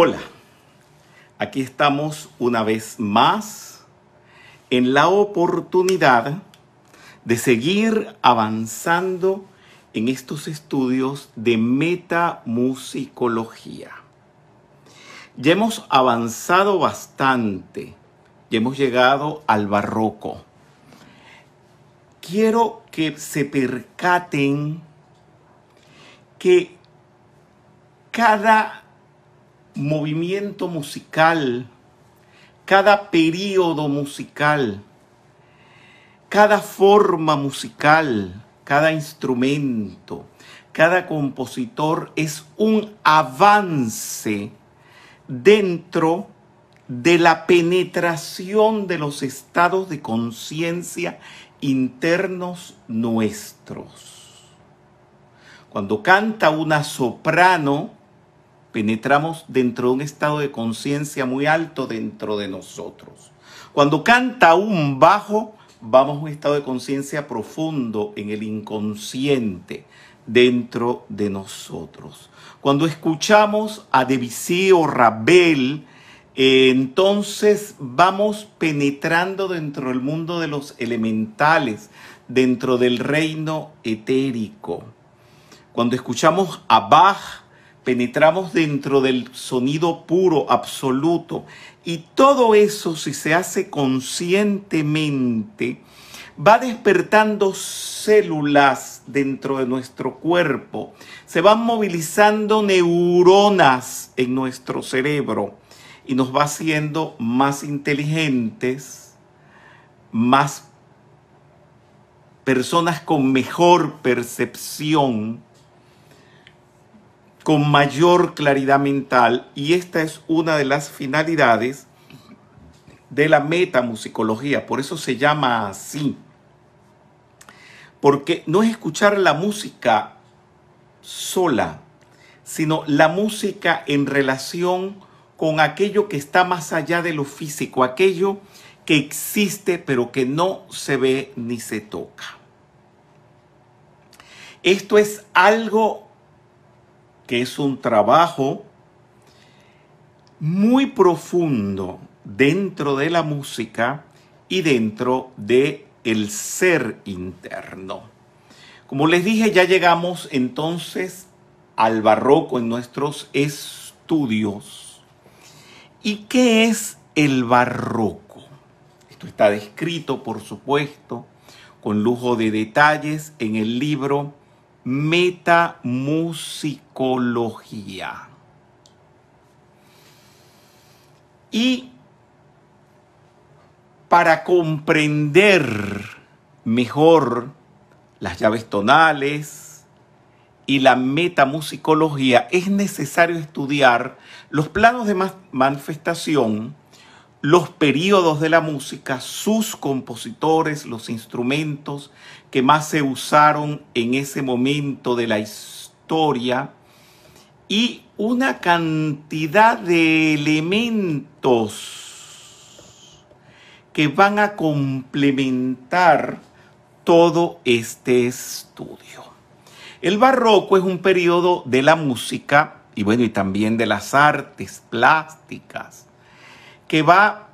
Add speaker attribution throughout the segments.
Speaker 1: Hola, aquí estamos una vez más en la oportunidad de seguir avanzando en estos estudios de metamusicología. Ya hemos avanzado bastante, ya hemos llegado al barroco. Quiero que se percaten que cada movimiento musical, cada periodo musical, cada forma musical, cada instrumento, cada compositor es un avance dentro de la penetración de los estados de conciencia internos nuestros. Cuando canta una soprano, penetramos dentro de un estado de conciencia muy alto dentro de nosotros. Cuando canta un bajo, vamos a un estado de conciencia profundo en el inconsciente dentro de nosotros. Cuando escuchamos a Debussy o Rabel, eh, entonces vamos penetrando dentro del mundo de los elementales, dentro del reino etérico. Cuando escuchamos a Bach, penetramos dentro del sonido puro, absoluto, y todo eso si se hace conscientemente, va despertando células dentro de nuestro cuerpo, se van movilizando neuronas en nuestro cerebro y nos va haciendo más inteligentes, más personas con mejor percepción, con mayor claridad mental y esta es una de las finalidades de la metamusicología, por eso se llama así. Porque no es escuchar la música sola, sino la música en relación con aquello que está más allá de lo físico, aquello que existe pero que no se ve ni se toca. Esto es algo que es un trabajo muy profundo dentro de la música y dentro de el ser interno. Como les dije, ya llegamos entonces al barroco en nuestros estudios. ¿Y qué es el barroco? Esto está descrito, por supuesto, con lujo de detalles en el libro metamusicología. Y para comprender mejor las llaves tonales y la metamusicología es necesario estudiar los planos de manifestación los periodos de la música, sus compositores, los instrumentos que más se usaron en ese momento de la historia y una cantidad de elementos que van a complementar todo este estudio. El barroco es un periodo de la música y bueno, y también de las artes plásticas que va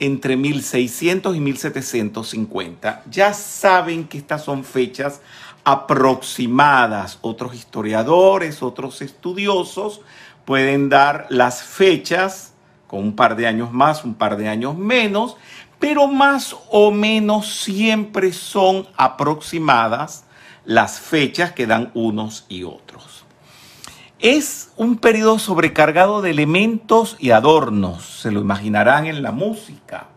Speaker 1: entre 1600 y 1750. Ya saben que estas son fechas aproximadas. Otros historiadores, otros estudiosos pueden dar las fechas con un par de años más, un par de años menos, pero más o menos siempre son aproximadas las fechas que dan unos y otros. Es un periodo sobrecargado de elementos y adornos, se lo imaginarán en la música,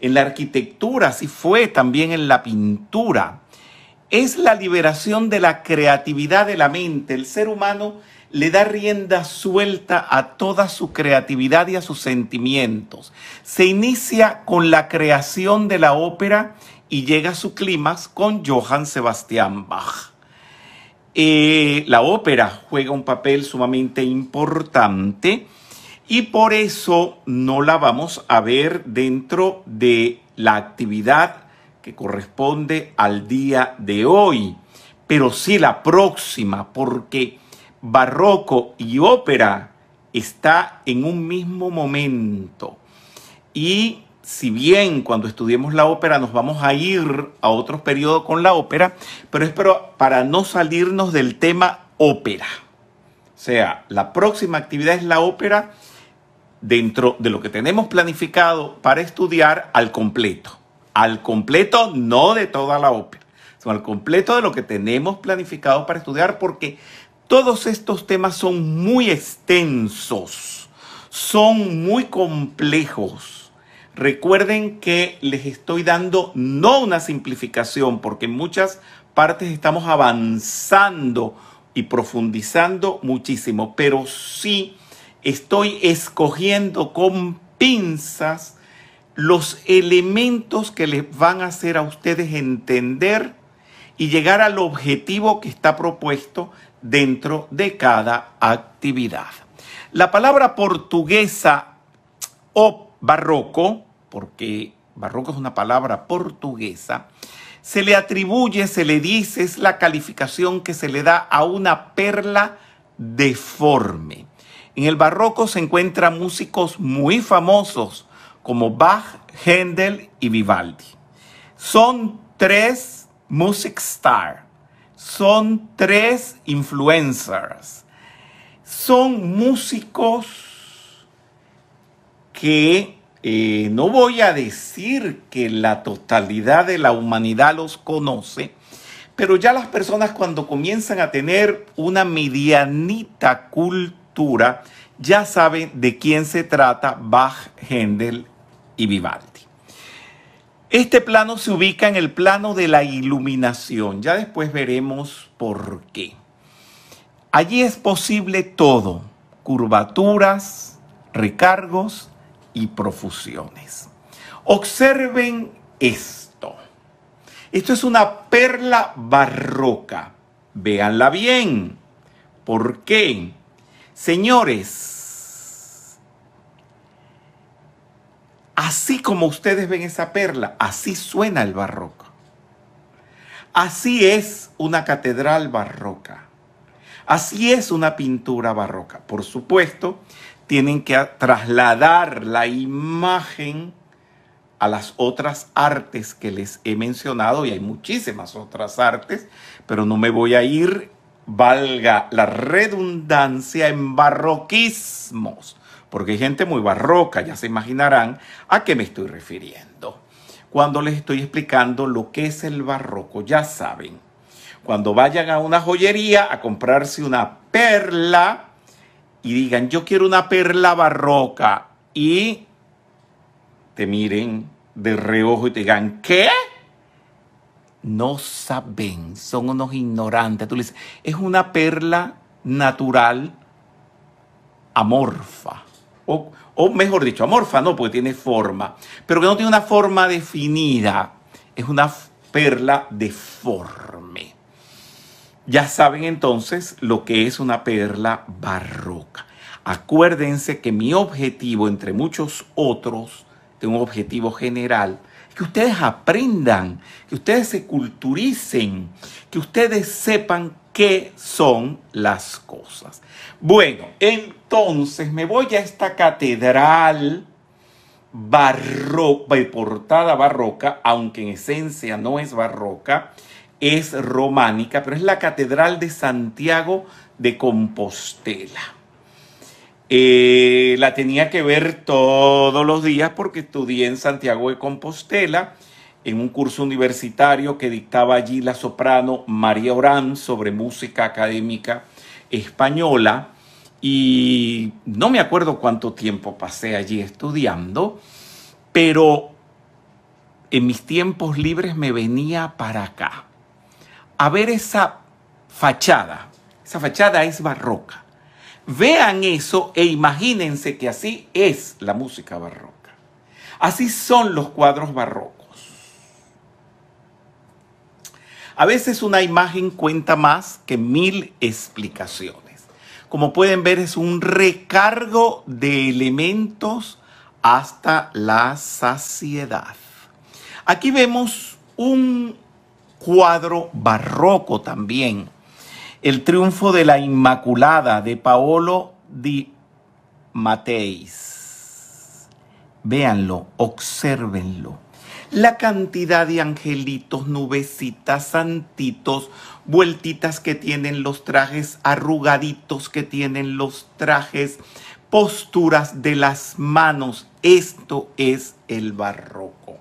Speaker 1: en la arquitectura, así fue también en la pintura. Es la liberación de la creatividad de la mente. El ser humano le da rienda suelta a toda su creatividad y a sus sentimientos. Se inicia con la creación de la ópera y llega a su clímax con Johann Sebastian Bach. Eh, la ópera juega un papel sumamente importante y por eso no la vamos a ver dentro de la actividad que corresponde al día de hoy, pero sí la próxima, porque barroco y ópera está en un mismo momento y si bien cuando estudiemos la ópera nos vamos a ir a otro periodo con la ópera, pero es para no salirnos del tema ópera. O sea, la próxima actividad es la ópera dentro de lo que tenemos planificado para estudiar al completo. Al completo, no de toda la ópera, sino al completo de lo que tenemos planificado para estudiar, porque todos estos temas son muy extensos, son muy complejos Recuerden que les estoy dando no una simplificación, porque en muchas partes estamos avanzando y profundizando muchísimo, pero sí estoy escogiendo con pinzas los elementos que les van a hacer a ustedes entender y llegar al objetivo que está propuesto dentro de cada actividad. La palabra portuguesa o barroco porque barroco es una palabra portuguesa, se le atribuye, se le dice, es la calificación que se le da a una perla deforme. En el barroco se encuentran músicos muy famosos como Bach, Händel y Vivaldi. Son tres music stars, son tres influencers, son músicos que no voy a decir que la totalidad de la humanidad los conoce, pero ya las personas cuando comienzan a tener una medianita cultura, ya saben de quién se trata Bach, Händel y Vivaldi. Este plano se ubica en el plano de la iluminación, ya después veremos por qué. Allí es posible todo, curvaturas, recargos y profusiones. Observen esto. Esto es una perla barroca. Véanla bien. ¿Por qué? Señores, así como ustedes ven esa perla, así suena el barroco. Así es una catedral barroca. Así es una pintura barroca. Por supuesto, tienen que trasladar la imagen a las otras artes que les he mencionado, y hay muchísimas otras artes, pero no me voy a ir, valga la redundancia, en barroquismos, porque hay gente muy barroca, ya se imaginarán a qué me estoy refiriendo. Cuando les estoy explicando lo que es el barroco, ya saben, cuando vayan a una joyería a comprarse una perla, y digan, yo quiero una perla barroca y te miren de reojo y te digan, ¿qué? No saben, son unos ignorantes. Tú es una perla natural amorfa. O, o mejor dicho, amorfa no, porque tiene forma, pero que no tiene una forma definida. Es una perla deforme. Ya saben entonces lo que es una perla barroca. Acuérdense que mi objetivo, entre muchos otros, de un objetivo general, que ustedes aprendan, que ustedes se culturicen, que ustedes sepan qué son las cosas. Bueno, entonces me voy a esta catedral barroca, eh, portada barroca, aunque en esencia no es barroca, es románica, pero es la Catedral de Santiago de Compostela. Eh, la tenía que ver todos los días porque estudié en Santiago de Compostela en un curso universitario que dictaba allí la soprano María Orán sobre música académica española y no me acuerdo cuánto tiempo pasé allí estudiando, pero en mis tiempos libres me venía para acá a ver esa fachada. Esa fachada es barroca. Vean eso e imagínense que así es la música barroca. Así son los cuadros barrocos. A veces una imagen cuenta más que mil explicaciones. Como pueden ver es un recargo de elementos hasta la saciedad. Aquí vemos un cuadro barroco también. El triunfo de la Inmaculada de Paolo di Mateis. Véanlo, obsérvenlo. La cantidad de angelitos, nubecitas, santitos, vueltitas que tienen los trajes, arrugaditos que tienen los trajes, posturas de las manos. Esto es el barroco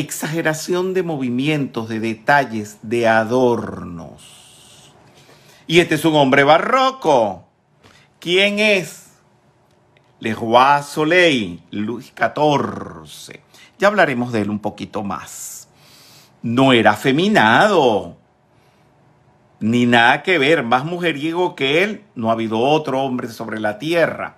Speaker 1: exageración de movimientos, de detalles, de adornos. Y este es un hombre barroco. ¿Quién es? Le Roi Soleil, Luis XIV. Ya hablaremos de él un poquito más. No era afeminado, ni nada que ver, más mujeriego que él, no ha habido otro hombre sobre la tierra.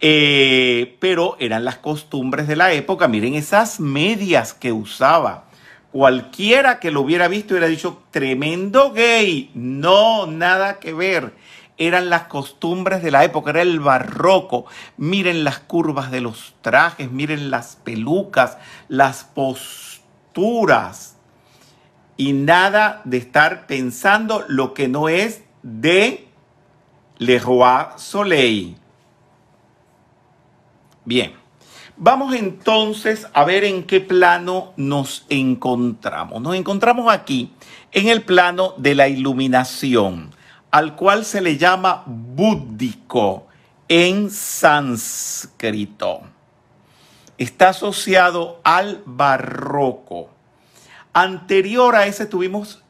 Speaker 1: Eh, pero eran las costumbres de la época. Miren esas medias que usaba. Cualquiera que lo hubiera visto hubiera dicho, tremendo gay. No, nada que ver. Eran las costumbres de la época, era el barroco. Miren las curvas de los trajes, miren las pelucas, las posturas. Y nada de estar pensando lo que no es de Le Roi Soleil. Bien, vamos entonces a ver en qué plano nos encontramos. Nos encontramos aquí en el plano de la iluminación, al cual se le llama búdico en sánscrito. Está asociado al barroco. Anterior a ese tuvimos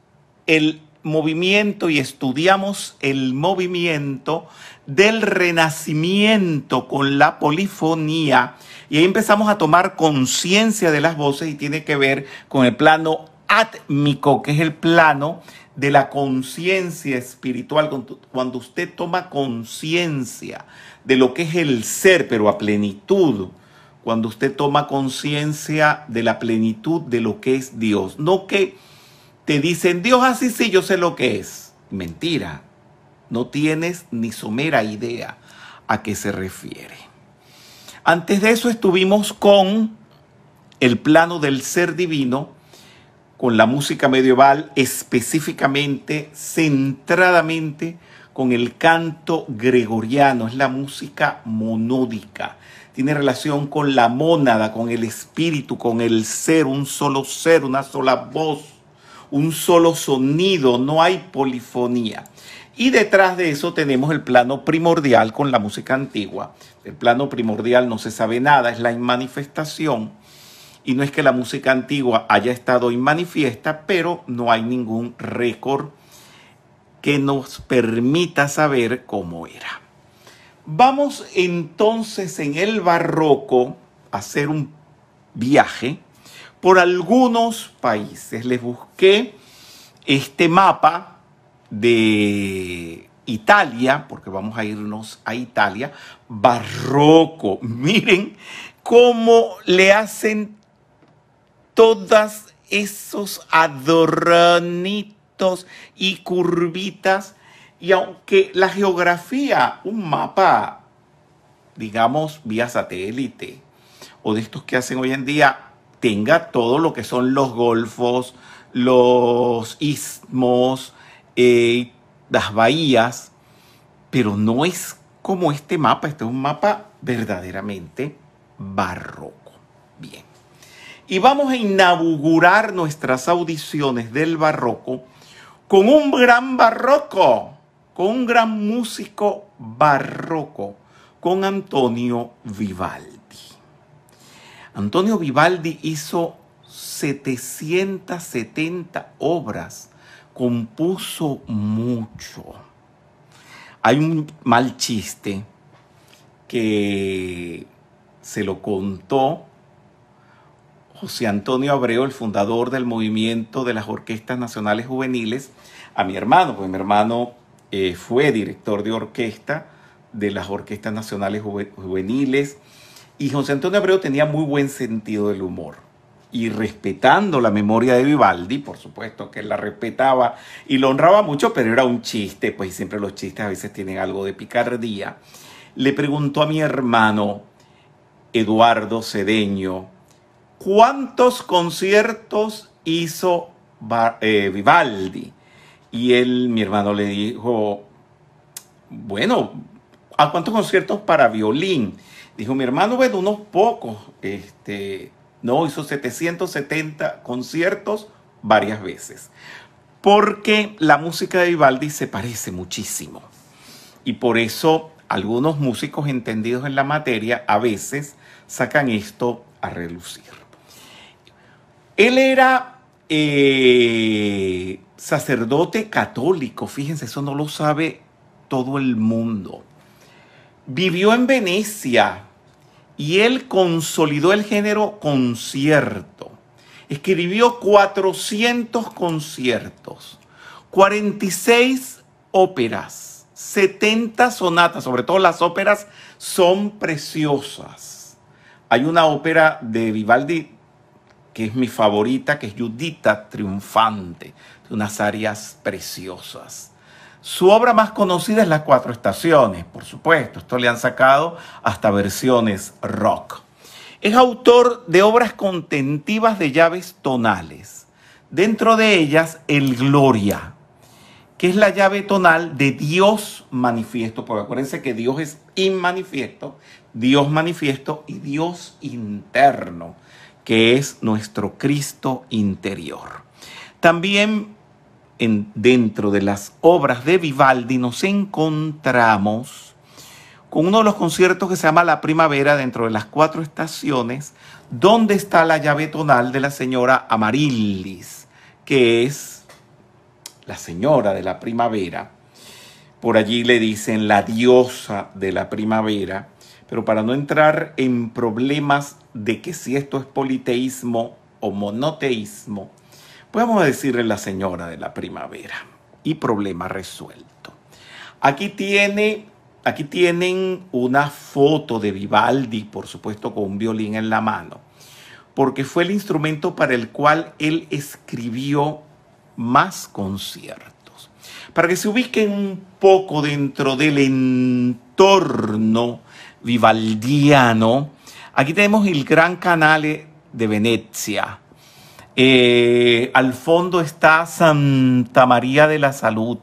Speaker 1: el movimiento y estudiamos el movimiento del renacimiento con la polifonía. Y ahí empezamos a tomar conciencia de las voces y tiene que ver con el plano átmico, que es el plano de la conciencia espiritual, cuando usted toma conciencia de lo que es el ser, pero a plenitud, cuando usted toma conciencia de la plenitud de lo que es Dios, no que te dicen, Dios así sí, yo sé lo que es. Mentira. No tienes ni somera idea a qué se refiere. Antes de eso estuvimos con el plano del ser divino, con la música medieval específicamente, centradamente con el canto gregoriano, es la música monódica. Tiene relación con la mónada, con el espíritu, con el ser, un solo ser, una sola voz, un solo sonido, no hay polifonía. Y detrás de eso tenemos el plano primordial con la música antigua. El plano primordial no se sabe nada, es la inmanifestación. Y no es que la música antigua haya estado inmanifiesta, pero no hay ningún récord que nos permita saber cómo era. Vamos entonces en el barroco a hacer un viaje por algunos países. Les busqué este mapa de Italia, porque vamos a irnos a Italia, barroco. Miren cómo le hacen todas esos adornitos y curvitas. Y aunque la geografía, un mapa, digamos, vía satélite, o de estos que hacen hoy en día tenga todo lo que son los golfos, los istmos, eh, las bahías, pero no es como este mapa, este es un mapa verdaderamente barroco. Bien, y vamos a inaugurar nuestras audiciones del barroco con un gran barroco, con un gran músico barroco, con Antonio Vival. Antonio Vivaldi hizo 770 obras, compuso mucho. Hay un mal chiste que se lo contó José Antonio Abreu, el fundador del movimiento de las Orquestas Nacionales Juveniles, a mi hermano, pues mi hermano eh, fue director de orquesta de las Orquestas Nacionales Juveniles y José Antonio Abreu tenía muy buen sentido del humor. Y respetando la memoria de Vivaldi, por supuesto que la respetaba y lo honraba mucho, pero era un chiste, pues siempre los chistes a veces tienen algo de picardía. Le preguntó a mi hermano Eduardo Cedeño, ¿cuántos conciertos hizo eh, Vivaldi? Y él, mi hermano, le dijo, bueno, ¿a cuántos conciertos para violín? Dijo, mi hermano, bueno, unos pocos. Este, no, hizo 770 conciertos varias veces. Porque la música de Vivaldi se parece muchísimo. Y por eso algunos músicos entendidos en la materia a veces sacan esto a relucir. Él era eh, sacerdote católico, fíjense, eso no lo sabe todo el mundo vivió en Venecia y él consolidó el género concierto. Escribió 400 conciertos, 46 óperas, 70 sonatas, sobre todo las óperas son preciosas. Hay una ópera de Vivaldi que es mi favorita, que es Judita Triunfante, de unas arias preciosas. Su obra más conocida es Las Cuatro Estaciones, por supuesto, esto le han sacado hasta versiones rock. Es autor de obras contentivas de llaves tonales, dentro de ellas el Gloria, que es la llave tonal de Dios manifiesto, porque acuérdense que Dios es inmanifiesto, Dios manifiesto y Dios interno, que es nuestro Cristo interior. También dentro de las obras de Vivaldi nos encontramos con uno de los conciertos que se llama La Primavera dentro de las cuatro estaciones, donde está la llave tonal de la señora Amarillis, que es la señora de la primavera. Por allí le dicen la diosa de la primavera, pero para no entrar en problemas de que si esto es politeísmo o monoteísmo, Podemos vamos a decirle la señora de la primavera. Y problema resuelto. Aquí tiene, aquí tienen una foto de Vivaldi, por supuesto, con un violín en la mano, porque fue el instrumento para el cual él escribió más conciertos. Para que se ubiquen un poco dentro del entorno vivaldiano, aquí tenemos el Gran Canale de Venecia eh, al fondo está Santa María de la Salud.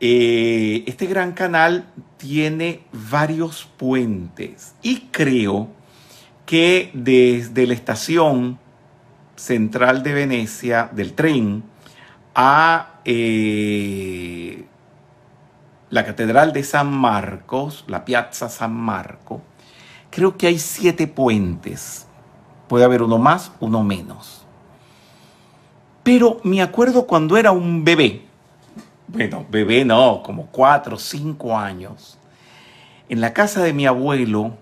Speaker 1: Eh, este gran canal tiene varios puentes y creo que desde la estación central de Venecia del tren a eh, la Catedral de San Marcos, la Piazza San Marco, creo que hay siete puentes Puede haber uno más, uno menos. Pero me acuerdo cuando era un bebé, bueno, bebé no, como cuatro, cinco años, en la casa de mi abuelo,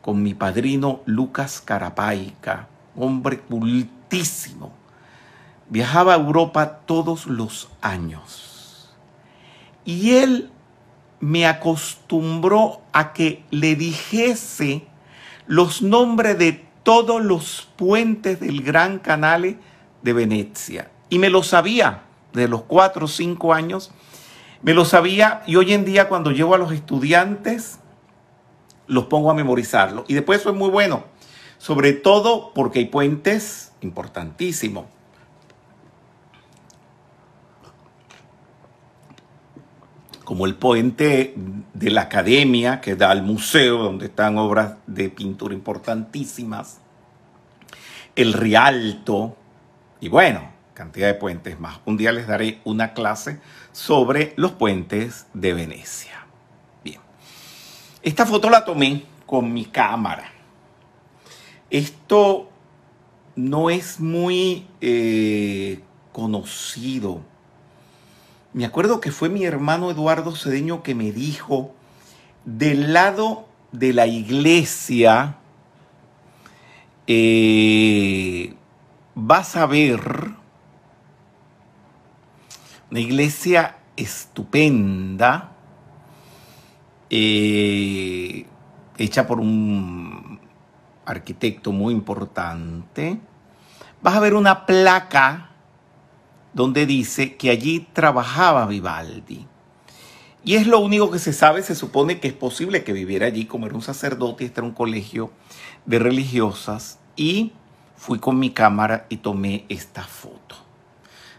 Speaker 1: con mi padrino Lucas Carapaica, hombre cultísimo, viajaba a Europa todos los años. Y él me acostumbró a que le dijese los nombres de todos los puentes del Gran Canal de Venecia. Y me lo sabía de los cuatro o cinco años, me lo sabía y hoy en día cuando llevo a los estudiantes los pongo a memorizarlo. Y después eso es muy bueno, sobre todo porque hay puentes importantísimos. como el puente de la academia que da al museo, donde están obras de pintura importantísimas, el Rialto, y bueno, cantidad de puentes más. Un día les daré una clase sobre los puentes de Venecia. Bien, esta foto la tomé con mi cámara. Esto no es muy eh, conocido me acuerdo que fue mi hermano Eduardo Cedeño que me dijo, del lado de la iglesia, eh, vas a ver una iglesia estupenda, eh, hecha por un arquitecto muy importante. Vas a ver una placa donde dice que allí trabajaba Vivaldi. Y es lo único que se sabe, se supone que es posible que viviera allí, como era un sacerdote, este era un colegio de religiosas, y fui con mi cámara y tomé esta foto.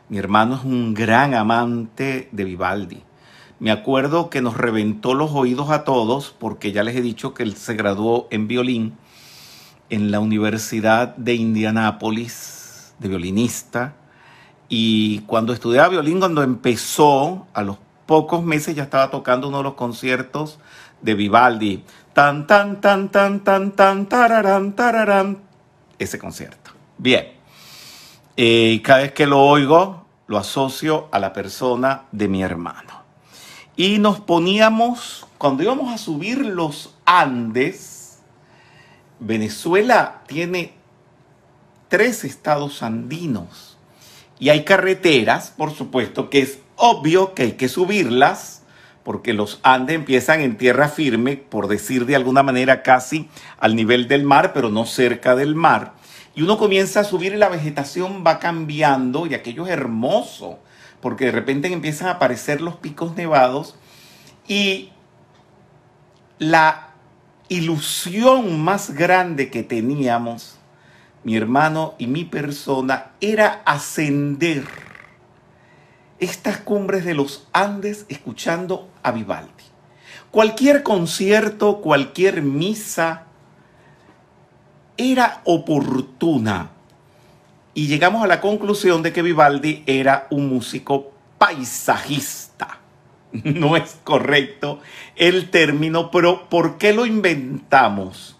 Speaker 1: Mi hermano es un gran amante de Vivaldi. Me acuerdo que nos reventó los oídos a todos, porque ya les he dicho que él se graduó en violín en la Universidad de Indianápolis, de violinista, y cuando estudiaba violín, cuando empezó, a los pocos meses ya estaba tocando uno de los conciertos de Vivaldi. Tan, tan, tan, tan, tan, tan, tararán, tararán. Ese concierto. Bien. Eh, cada vez que lo oigo, lo asocio a la persona de mi hermano. Y nos poníamos, cuando íbamos a subir los Andes, Venezuela tiene tres estados andinos y hay carreteras, por supuesto, que es obvio que hay que subirlas, porque los Andes empiezan en tierra firme, por decir de alguna manera casi al nivel del mar, pero no cerca del mar. Y uno comienza a subir y la vegetación va cambiando y aquello es hermoso, porque de repente empiezan a aparecer los picos nevados y la ilusión más grande que teníamos mi hermano y mi persona era ascender estas cumbres de los Andes escuchando a Vivaldi. Cualquier concierto, cualquier misa era oportuna. Y llegamos a la conclusión de que Vivaldi era un músico paisajista. No es correcto el término, pero ¿por qué lo inventamos?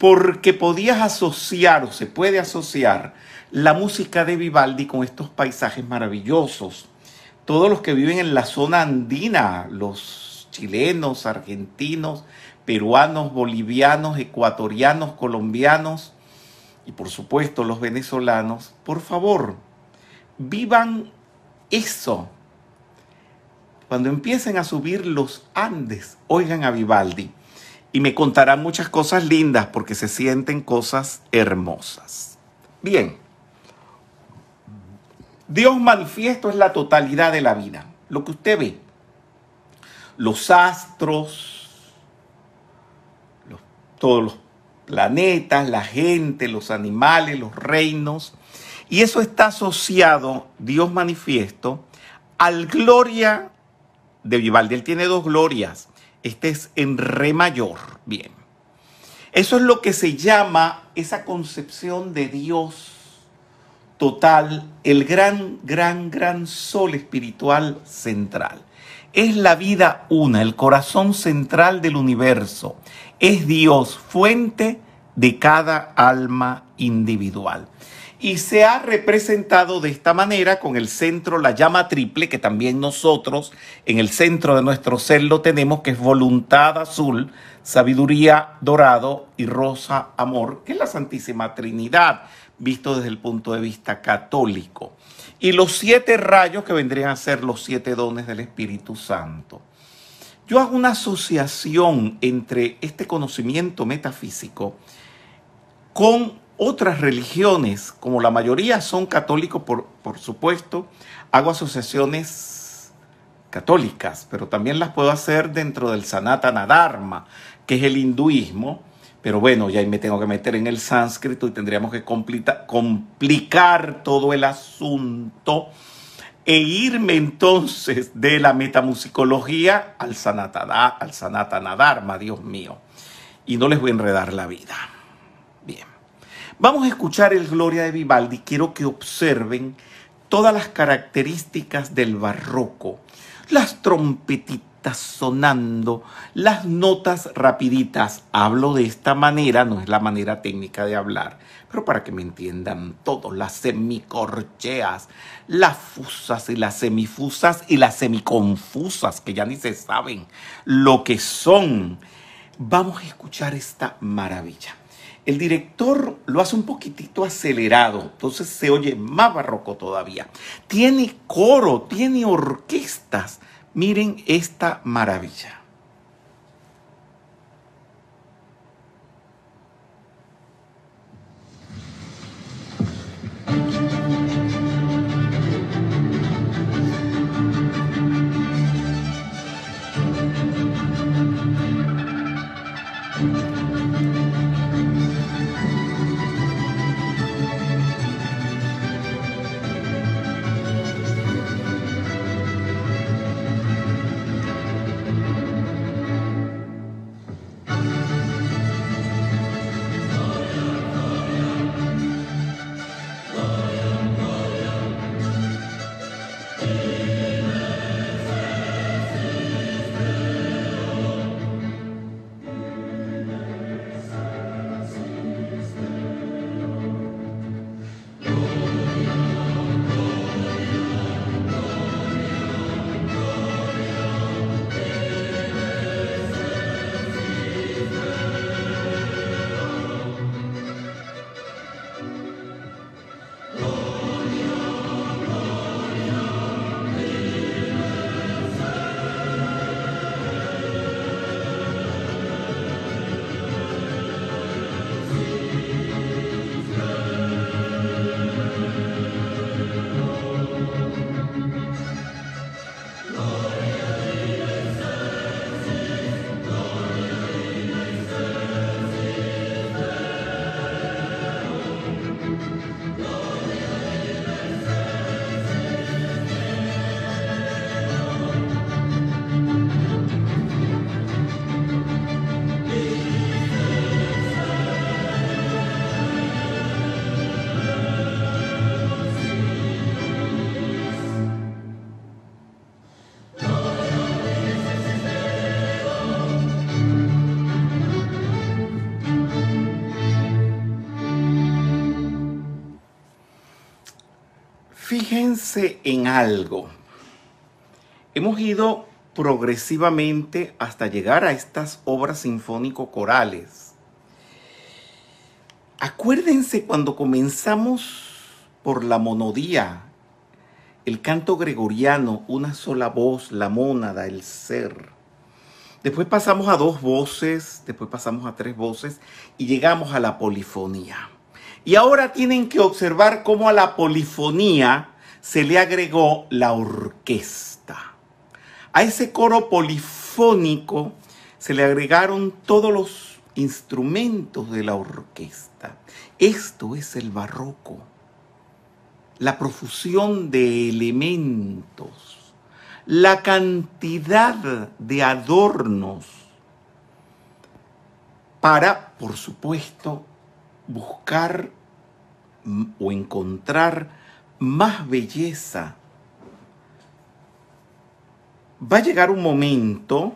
Speaker 1: porque podías asociar o se puede asociar la música de Vivaldi con estos paisajes maravillosos. Todos los que viven en la zona andina, los chilenos, argentinos, peruanos, bolivianos, ecuatorianos, colombianos y por supuesto los venezolanos, por favor, vivan eso. Cuando empiecen a subir los Andes, oigan a Vivaldi y me contará muchas cosas lindas porque se sienten cosas hermosas. Bien, Dios manifiesto es la totalidad de la vida, lo que usted ve, los astros, todos los planetas, la gente, los animales, los reinos, y eso está asociado, Dios manifiesto, al gloria de Vivaldi. Él tiene dos glorias, este es en re mayor. Bien. Eso es lo que se llama esa concepción de Dios total, el gran, gran, gran sol espiritual central. Es la vida una, el corazón central del universo. Es Dios, fuente de cada alma individual y se ha representado de esta manera con el centro, la llama triple, que también nosotros en el centro de nuestro ser lo tenemos, que es voluntad azul, sabiduría dorado y rosa amor, que es la Santísima Trinidad, visto desde el punto de vista católico. Y los siete rayos que vendrían a ser los siete dones del Espíritu Santo. Yo hago una asociación entre este conocimiento metafísico con otras religiones, como la mayoría son católicos, por, supuesto, hago asociaciones católicas, pero también las puedo hacer dentro del Sanatana Dharma, que es el hinduismo. Pero bueno, ya ahí me tengo que meter en el sánscrito y tendríamos que complicar todo el asunto e irme entonces de la metamusicología al al sanatana dharma, Dios mío. Y no les voy a enredar la vida. Vamos a escuchar el Gloria de Vivaldi. Quiero que observen todas las características del barroco. Las trompetitas sonando, las notas rapiditas. Hablo de esta manera, no es la manera técnica de hablar, pero para que me entiendan todos, las semicorcheas, las fusas y las semifusas y las semiconfusas, que ya ni se saben lo que son. Vamos a escuchar esta maravilla. El director lo hace un poquitito acelerado, entonces se oye más barroco todavía. Tiene coro, tiene orquestas. Miren esta maravilla. en algo. Hemos ido progresivamente hasta llegar a estas obras sinfónico-corales. Acuérdense cuando comenzamos por la monodía, el canto gregoriano, una sola voz, la mónada, el ser. Después pasamos a dos voces, después pasamos a tres voces y llegamos a la polifonía. Y ahora tienen que observar cómo a la polifonía se le agregó la orquesta. A ese coro polifónico se le agregaron todos los instrumentos de la orquesta. Esto es el barroco, la profusión de elementos, la cantidad de adornos para, por supuesto, buscar o encontrar más belleza. Va a llegar un momento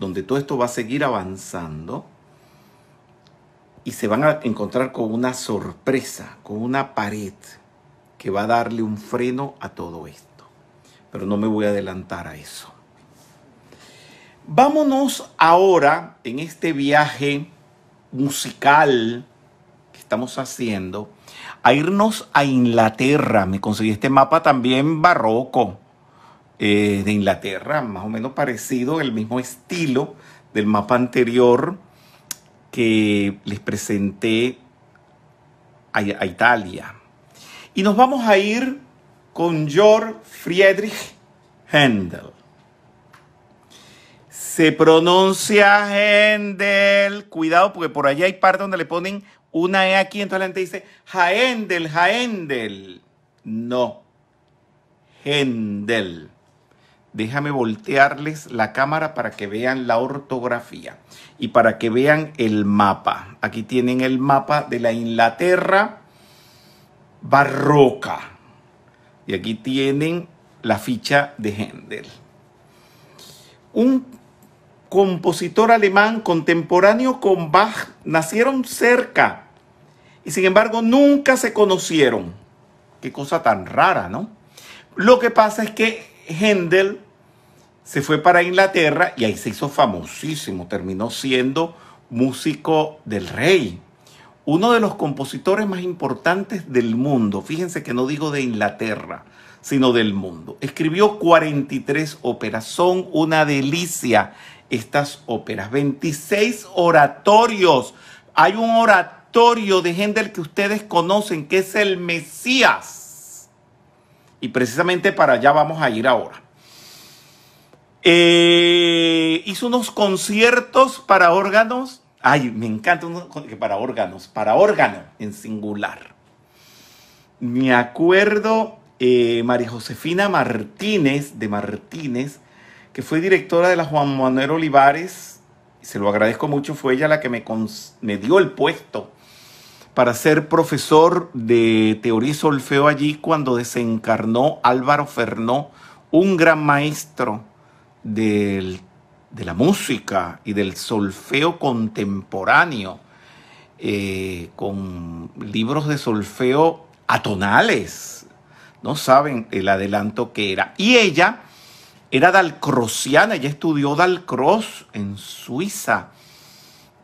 Speaker 1: donde todo esto va a seguir avanzando y se van a encontrar con una sorpresa, con una pared que va a darle un freno a todo esto. Pero no me voy a adelantar a eso. Vámonos ahora en este viaje musical que estamos haciendo a irnos a Inglaterra. Me conseguí este mapa también barroco eh, de Inglaterra, más o menos parecido, el mismo estilo del mapa anterior que les presenté a, Italia. Y nos vamos a ir con George Friedrich Händel. Se pronuncia Händel. Cuidado porque por allá hay parte donde le ponen una E aquí, entonces la gente dice Jaendel, Jaendel. No, Gendel. Déjame voltearles la cámara para que vean la ortografía y para que vean el mapa. Aquí tienen el mapa de la Inglaterra barroca. Y aquí tienen la ficha de Hendel. Un compositor alemán contemporáneo con Bach, nacieron cerca y sin embargo nunca se conocieron. Qué cosa tan rara, ¿no? Lo que pasa es que Händel se fue para Inglaterra y ahí se hizo famosísimo, terminó siendo músico del rey, uno de los compositores más importantes del mundo. Fíjense que no digo de Inglaterra, sino del mundo. Escribió 43 óperas, son una delicia estas óperas. 26 oratorios. Hay un oratorio de gente que ustedes conocen, que es el Mesías. Y precisamente para allá vamos a ir ahora. Eh, hizo unos conciertos para órganos. Ay, me encanta uno, para órganos, para órgano en singular. Me acuerdo, eh, María Josefina Martínez, de Martínez, que fue directora de la Juan Manuel Olivares, y se lo agradezco mucho, fue ella la que me, me dio el puesto para ser profesor de teoría y solfeo allí cuando desencarnó Álvaro Fernó, un gran maestro del, de la música y del solfeo contemporáneo, eh, con libros de solfeo atonales. No saben el adelanto que era. Y ella era dalcrociana, ella estudió Dalcross en Suiza,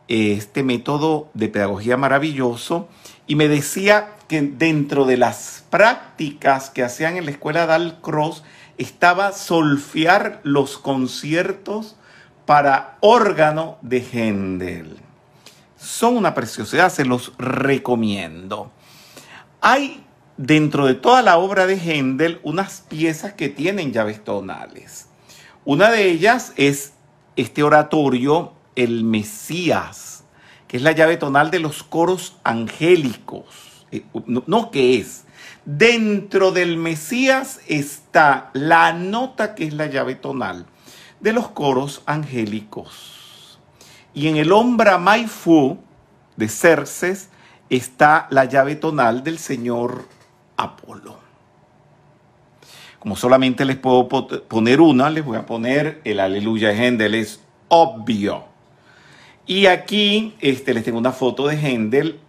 Speaker 1: este método de pedagogía maravilloso, y me decía que dentro de las prácticas que hacían en la escuela Dalcross estaba solfear los conciertos para órgano de Händel. Son una preciosidad, se los recomiendo. Hay dentro de toda la obra de Händel unas piezas que tienen llaves tonales. Una de ellas es este oratorio, El Mesías, que es la llave tonal de los coros angélicos. Eh, no, que es. Dentro del Mesías está la nota que es la llave tonal de los coros angélicos. Y en el Ombra Maifu de Cerces está la llave tonal del Señor Apolo. Como solamente les puedo poner una, les voy a poner el aleluya de Händel, es obvio. Y aquí este, les tengo una foto de Händel.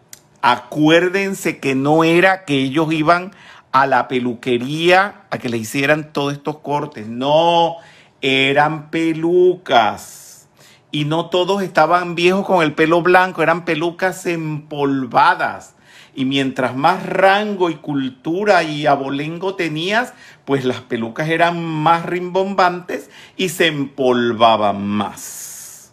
Speaker 1: Acuérdense que no era que ellos iban a la peluquería a que le hicieran todos estos cortes. No, eran pelucas. Y no todos estaban viejos con el pelo blanco, eran pelucas empolvadas. Y mientras más rango y cultura y abolengo tenías, pues las pelucas eran más rimbombantes y se empolvaban más.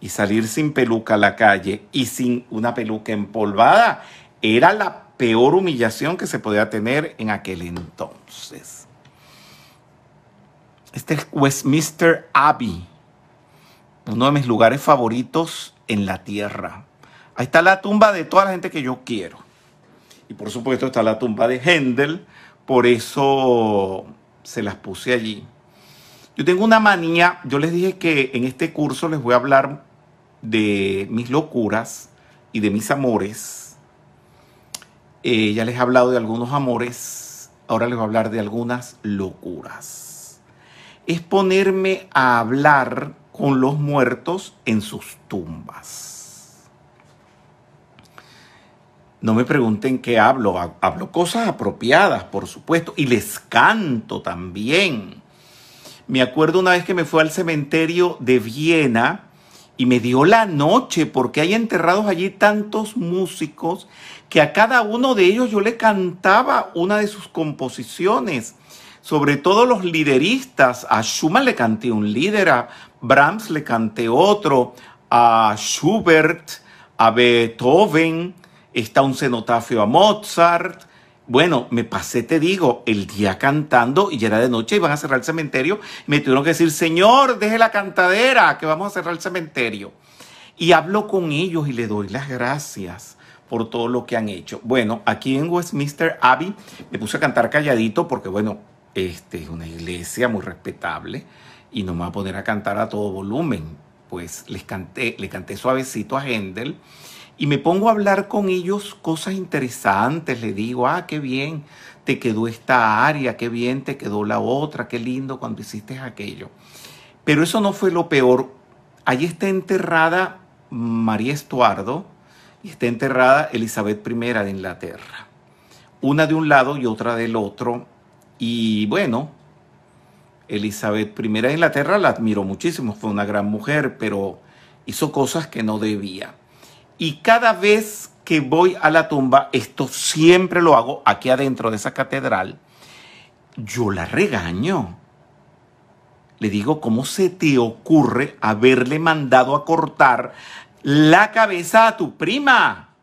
Speaker 1: Y salir sin peluca a la calle y sin una peluca empolvada era la peor humillación que se podía tener en aquel entonces. Este es Westminster Abbey, uno de mis lugares favoritos en la tierra. Ahí está la tumba de toda la gente que yo quiero y por supuesto está la tumba de Händel, por eso se las puse allí. Yo tengo una manía, yo les dije que en este curso les voy a hablar de mis locuras y de mis amores. Eh, ya les he hablado de algunos amores, ahora les voy a hablar de algunas locuras. Es ponerme a hablar con los muertos en sus tumbas. No me pregunten qué hablo, hablo cosas apropiadas, por supuesto, y les canto también. Me acuerdo una vez que me fue al cementerio de Viena y me dio la noche porque hay enterrados allí tantos músicos que a cada uno de ellos yo le cantaba una de sus composiciones. Sobre todo los lideristas, a Schumann le canté un líder, a Brahms le canté otro, a Schubert, a Beethoven, está un cenotafio a Mozart. Bueno, me pasé, te digo, el día cantando y ya era de noche y iban a cerrar el cementerio. Me tuvieron que decir, Señor, deje la cantadera, que vamos a cerrar el cementerio. Y hablo con ellos y le doy las gracias por todo lo que han hecho. Bueno, aquí en Westminster Abbey me puse a cantar calladito porque, bueno, este es una iglesia muy respetable y no me va a poner a cantar a todo volumen. Pues les canté, le canté suavecito a Händel y me pongo a hablar con ellos cosas interesantes, le digo, ah, qué bien te quedó esta área, qué bien te quedó la otra, qué lindo cuando hiciste aquello. Pero eso no fue lo peor. Allí está enterrada María Estuardo y está enterrada Elizabeth I de Inglaterra. Una de un lado y otra del otro. Y bueno, Elizabeth I de Inglaterra la admiro muchísimo, fue una gran mujer, pero hizo cosas que no debía. Y cada vez que voy a la tumba, esto siempre lo hago aquí adentro de esa catedral, yo la regaño. Le digo, ¿cómo se te ocurre haberle mandado a cortar la cabeza a tu prima?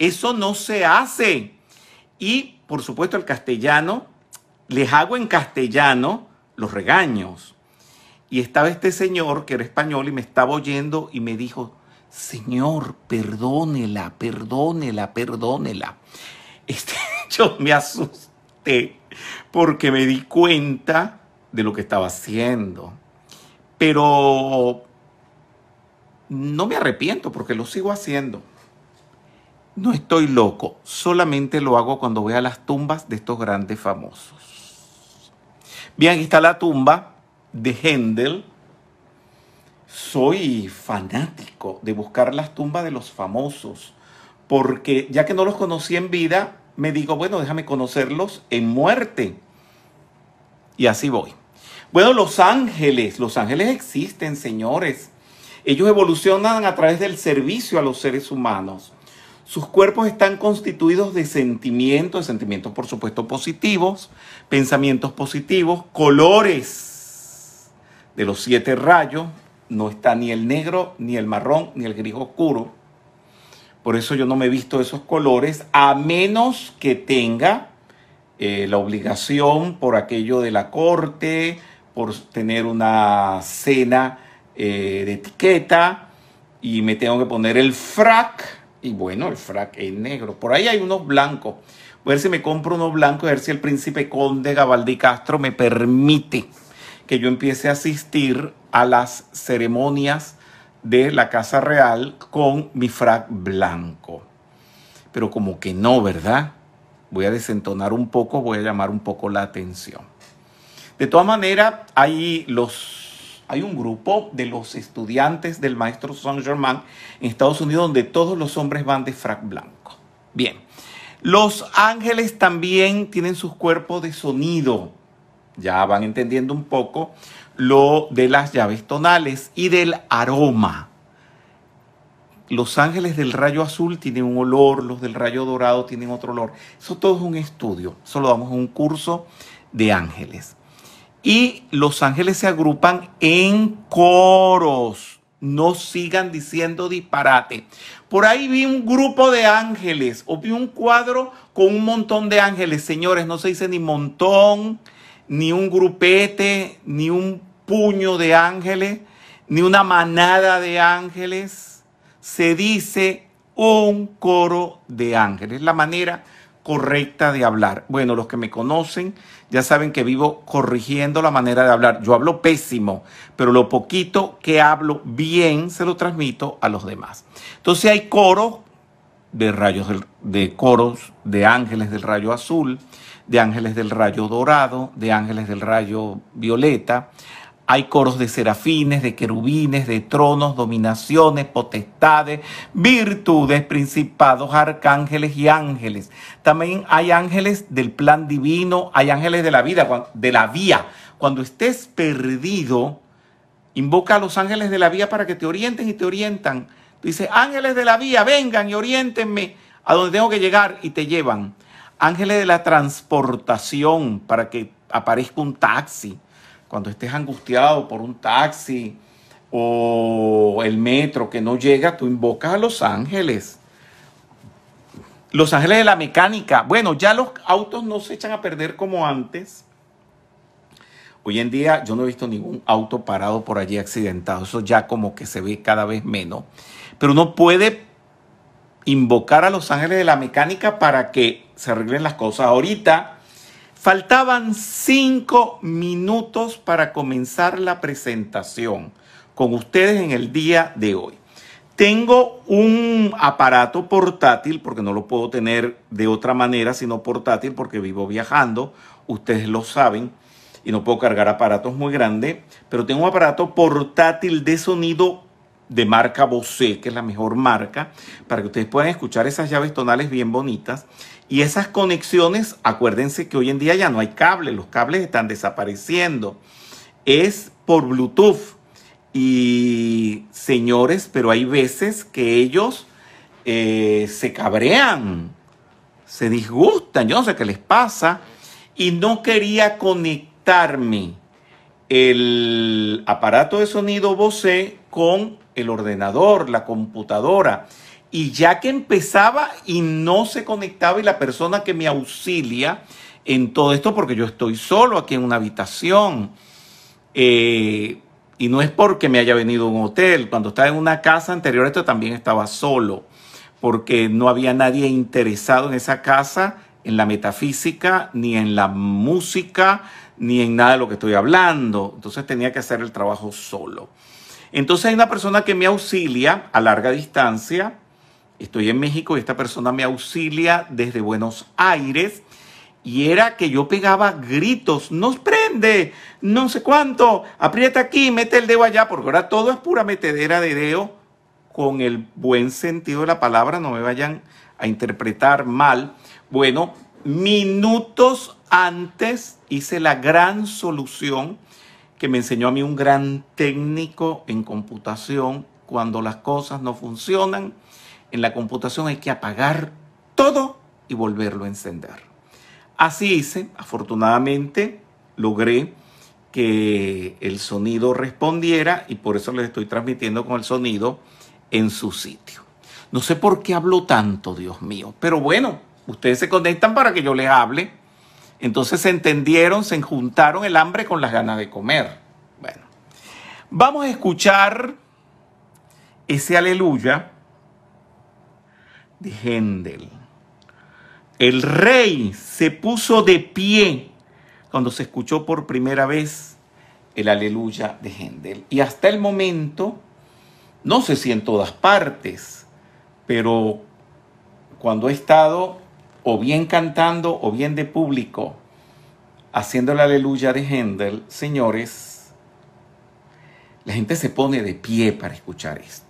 Speaker 1: Eso no se hace. Y, por supuesto, el castellano, les hago en castellano los regaños. Y estaba este señor que era español y me estaba oyendo y me dijo, Señor, perdónela, perdónela, perdónela. Este, yo me asusté porque me di cuenta de lo que estaba haciendo. Pero no me arrepiento porque lo sigo haciendo. No estoy loco, solamente lo hago cuando voy a las tumbas de estos grandes famosos. Bien, aquí está la tumba de Hendel soy fanático de buscar las tumbas de los famosos, porque ya que no los conocí en vida, me digo, bueno, déjame conocerlos en muerte. Y así voy. Bueno, los ángeles, los ángeles existen, señores. Ellos evolucionan a través del servicio a los seres humanos. Sus cuerpos están constituidos de sentimientos, de sentimientos por supuesto positivos, pensamientos positivos, colores de los siete rayos, no está ni el negro, ni el marrón, ni el gris oscuro. Por eso yo no me he visto esos colores, a menos que tenga eh, la obligación por aquello de la corte, por tener una cena eh, de etiqueta y me tengo que poner el frac. Y bueno, el frac es negro. Por ahí hay unos blancos. Voy a ver si me compro unos blancos, a ver si el príncipe conde Gabaldi Castro me permite que yo empiece a asistir a las ceremonias de la Casa Real con mi frac blanco. Pero como que no, ¿verdad? Voy a desentonar un poco, voy a llamar un poco la atención. De todas maneras, hay, hay un grupo de los estudiantes del maestro Saint Germain en Estados Unidos donde todos los hombres van de frac blanco. Bien, los ángeles también tienen sus cuerpos de sonido ya van entendiendo un poco lo de las llaves tonales y del aroma. Los ángeles del rayo azul tienen un olor, los del rayo dorado tienen otro olor. Eso todo es un estudio, solo lo damos un curso de ángeles. Y los ángeles se agrupan en coros. No sigan diciendo disparate. Por ahí vi un grupo de ángeles o vi un cuadro con un montón de ángeles. Señores, no se dice ni montón ni un grupete, ni un puño de ángeles, ni una manada de ángeles. Se dice un coro de ángeles. La manera correcta de hablar. Bueno, los que me conocen ya saben que vivo corrigiendo la manera de hablar. Yo hablo pésimo, pero lo poquito que hablo bien se lo transmito a los demás. Entonces hay coro de rayos de coros de ángeles del rayo azul de ángeles del rayo dorado, de ángeles del rayo violeta. Hay coros de serafines, de querubines, de tronos, dominaciones, potestades, virtudes, principados, arcángeles y ángeles. También hay ángeles del plan divino, hay ángeles de la vida, de la vía. Cuando estés perdido, invoca a los ángeles de la vía para que te orienten y te orientan. Dice, ángeles de la vía, vengan y orientenme a donde tengo que llegar y te llevan. Ángeles de la transportación para que aparezca un taxi. Cuando estés angustiado por un taxi o el metro que no llega, tú invocas a los ángeles. Los ángeles de la mecánica. Bueno, ya los autos no se echan a perder como antes. Hoy en día yo no he visto ningún auto parado por allí accidentado. Eso ya como que se ve cada vez menos. Pero uno puede invocar a los ángeles de la mecánica para que se arreglen las cosas. Ahorita faltaban cinco minutos para comenzar la presentación con ustedes en el día de hoy. Tengo un aparato portátil, porque no lo puedo tener de otra manera sino portátil, porque vivo viajando, ustedes lo saben, y no puedo cargar aparatos muy grandes, pero tengo un aparato portátil de sonido de marca Bose que es la mejor marca, para que ustedes puedan escuchar esas llaves tonales bien bonitas. Y esas conexiones, acuérdense que hoy en día ya no hay cables, los cables están desapareciendo. Es por Bluetooth. Y señores, pero hay veces que ellos eh, se cabrean, se disgustan, yo no sé qué les pasa. Y no quería conectarme el aparato de sonido Bose con el ordenador, la computadora. Y ya que empezaba y no se conectaba y la persona que me auxilia en todo esto, porque yo estoy solo aquí en una habitación, eh, y no es porque me haya venido a un hotel, cuando estaba en una casa anterior esto también estaba solo, porque no había nadie interesado en esa casa, en la metafísica, ni en la música, ni en nada de lo que estoy hablando. Entonces tenía que hacer el trabajo solo. Entonces hay una persona que me auxilia a larga distancia. Estoy en México y esta persona me auxilia desde Buenos Aires. Y era que yo pegaba gritos, nos prende, no sé cuánto, aprieta aquí, mete el dedo allá, porque ahora todo es pura metedera de dedo, con el buen sentido de la palabra, no me vayan a interpretar mal. Bueno, minutos antes hice la gran solución que me enseñó a mí un gran técnico en computación. Cuando las cosas no funcionan, en la computación hay que apagar todo y volverlo a encender. Así hice, afortunadamente logré que el sonido respondiera y por eso les estoy transmitiendo con el sonido en su sitio. No sé por qué hablo tanto, Dios mío, pero bueno, ustedes se conectan para que yo les hable. Entonces se entendieron, se juntaron el hambre con las ganas de comer. Bueno, vamos a escuchar ese aleluya de hendel El rey se puso de pie cuando se escuchó por primera vez el aleluya de hendel Y hasta el momento, no sé si en todas partes, pero cuando he estado o bien cantando o bien de público, haciendo la aleluya de Händel, señores, la gente se pone de pie para escuchar esto.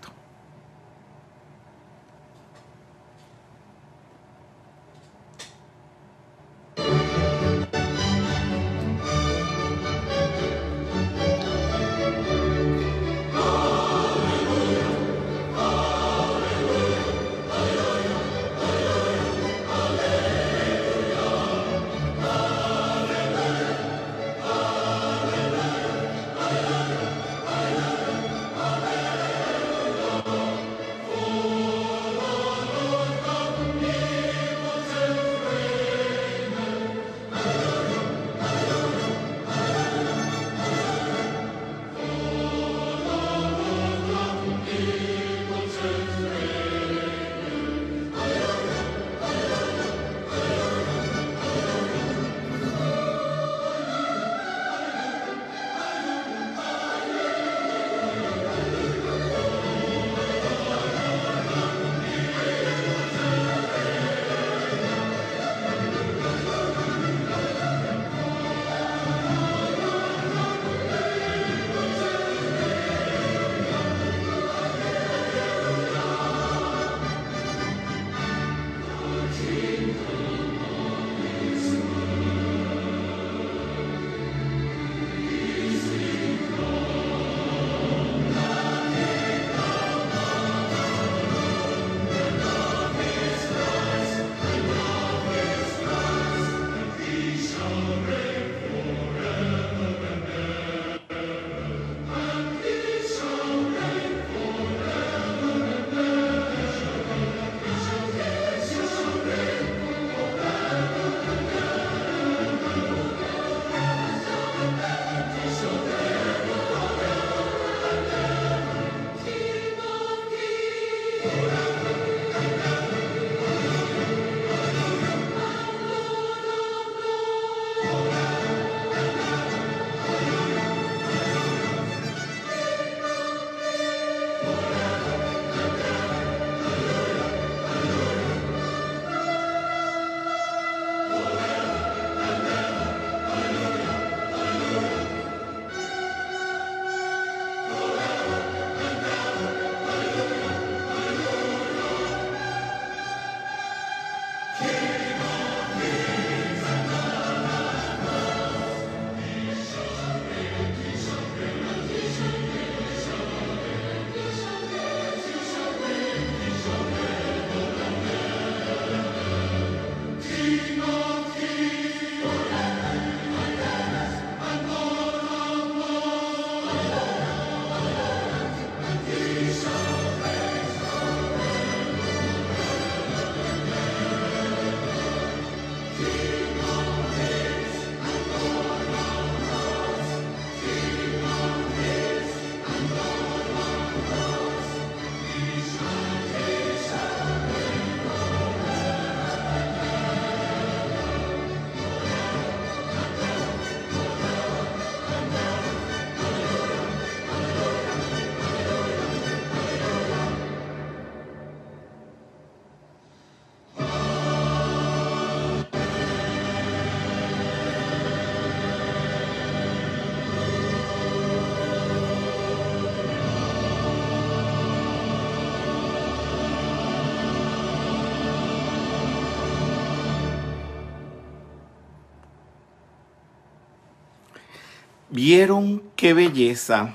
Speaker 1: ¿Vieron qué belleza?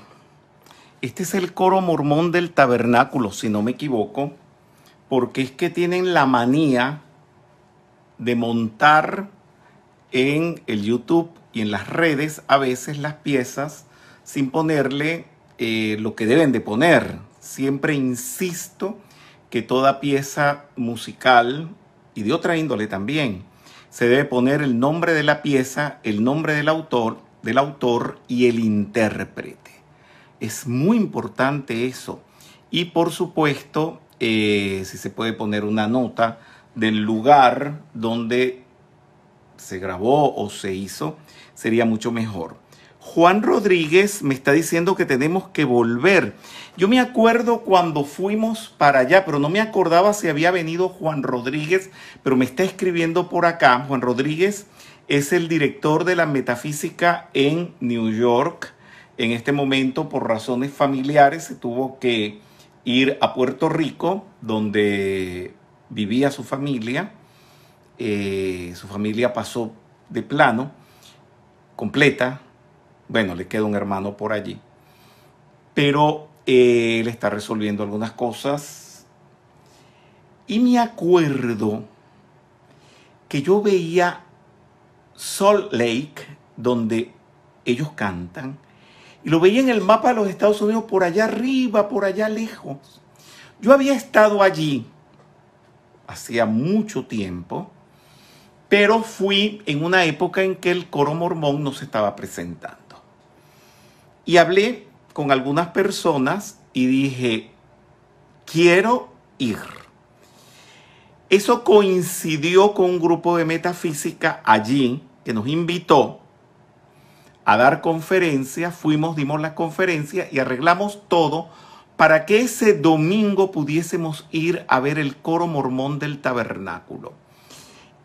Speaker 1: Este es el coro mormón del tabernáculo, si no me equivoco, porque es que tienen la manía de montar en el YouTube y en las redes a veces las piezas sin ponerle eh, lo que deben de poner. Siempre insisto que toda pieza musical y de otra índole también se debe poner el nombre de la pieza, el nombre del autor del autor y el intérprete. Es muy importante eso. Y por supuesto, eh, si se puede poner una nota del lugar donde se grabó o se hizo, sería mucho mejor. Juan Rodríguez me está diciendo que tenemos que volver. Yo me acuerdo cuando fuimos para allá, pero no me acordaba si había venido Juan Rodríguez, pero me está escribiendo por acá. Juan Rodríguez es el director de la metafísica en New York. En este momento, por razones familiares, se tuvo que ir a Puerto Rico, donde vivía su familia. Eh, su familia pasó de plano, completa. Bueno, le queda un hermano por allí. Pero eh, él está resolviendo algunas cosas. Y me acuerdo que yo veía Salt Lake, donde ellos cantan, y lo veía en el mapa de los Estados Unidos por allá arriba, por allá lejos. Yo había estado allí hacía mucho tiempo, pero fui en una época en que el coro mormón no se estaba presentando. Y hablé con algunas personas y dije, quiero ir. Eso coincidió con un grupo de metafísica allí que nos invitó a dar conferencia. fuimos, dimos la conferencia y arreglamos todo para que ese domingo pudiésemos ir a ver el coro mormón del tabernáculo.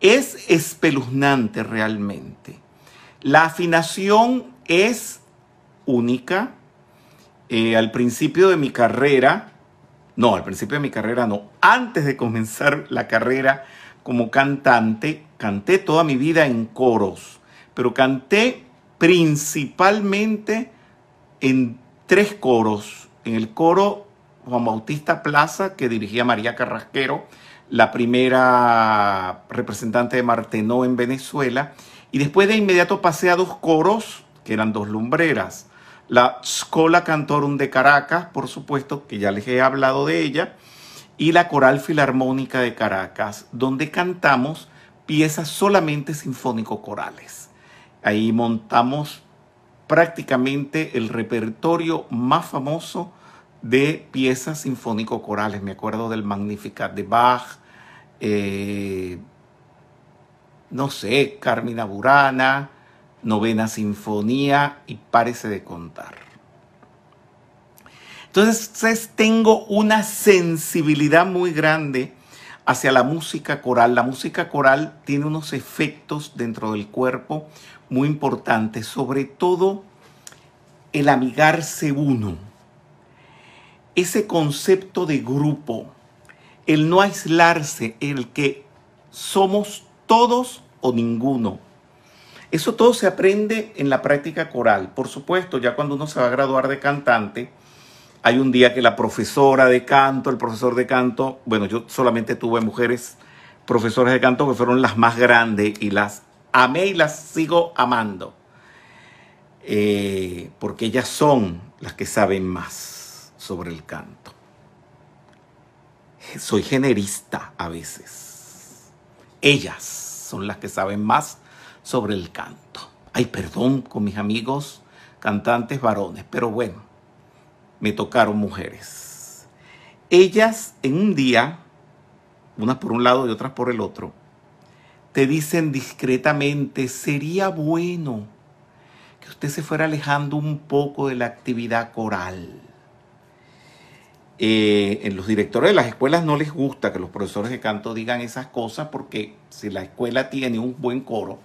Speaker 1: Es espeluznante realmente. La afinación es única. Eh, al principio de mi carrera, no, al principio de mi carrera no. Antes de comenzar la carrera como cantante, canté toda mi vida en coros, pero canté principalmente en tres coros. En el coro Juan Bautista Plaza, que dirigía María Carrasquero, la primera representante de Martenó en Venezuela, y después de inmediato pasé a dos coros, que eran dos lumbreras, la Schola Cantorum de Caracas, por supuesto, que ya les he hablado de ella, y la Coral Filarmónica de Caracas, donde cantamos piezas solamente sinfónico-corales. Ahí montamos prácticamente el repertorio más famoso de piezas sinfónico-corales. Me acuerdo del Magnificat de Bach, eh, no sé, Carmina Burana, novena sinfonía y párese de contar. Entonces tengo una sensibilidad muy grande hacia la música coral. La música coral tiene unos efectos dentro del cuerpo muy importantes, sobre todo el amigarse uno, ese concepto de grupo, el no aislarse, el que somos todos o ninguno eso todo se aprende en la práctica coral. Por supuesto, ya cuando uno se va a graduar de cantante, hay un día que la profesora de canto, el profesor de canto, bueno, yo solamente tuve mujeres profesoras de canto que fueron las más grandes y las amé y las sigo amando. Eh, porque ellas son las que saben más sobre el canto. Soy generista a veces. Ellas son las que saben más sobre el canto. Ay, perdón con mis amigos cantantes varones, pero bueno, me tocaron mujeres. Ellas en un día, unas por un lado y otras por el otro, te dicen discretamente, sería bueno que usted se fuera alejando un poco de la actividad coral. Eh, en los directores de las escuelas no les gusta que los profesores de canto digan esas cosas porque si la escuela tiene un buen coro,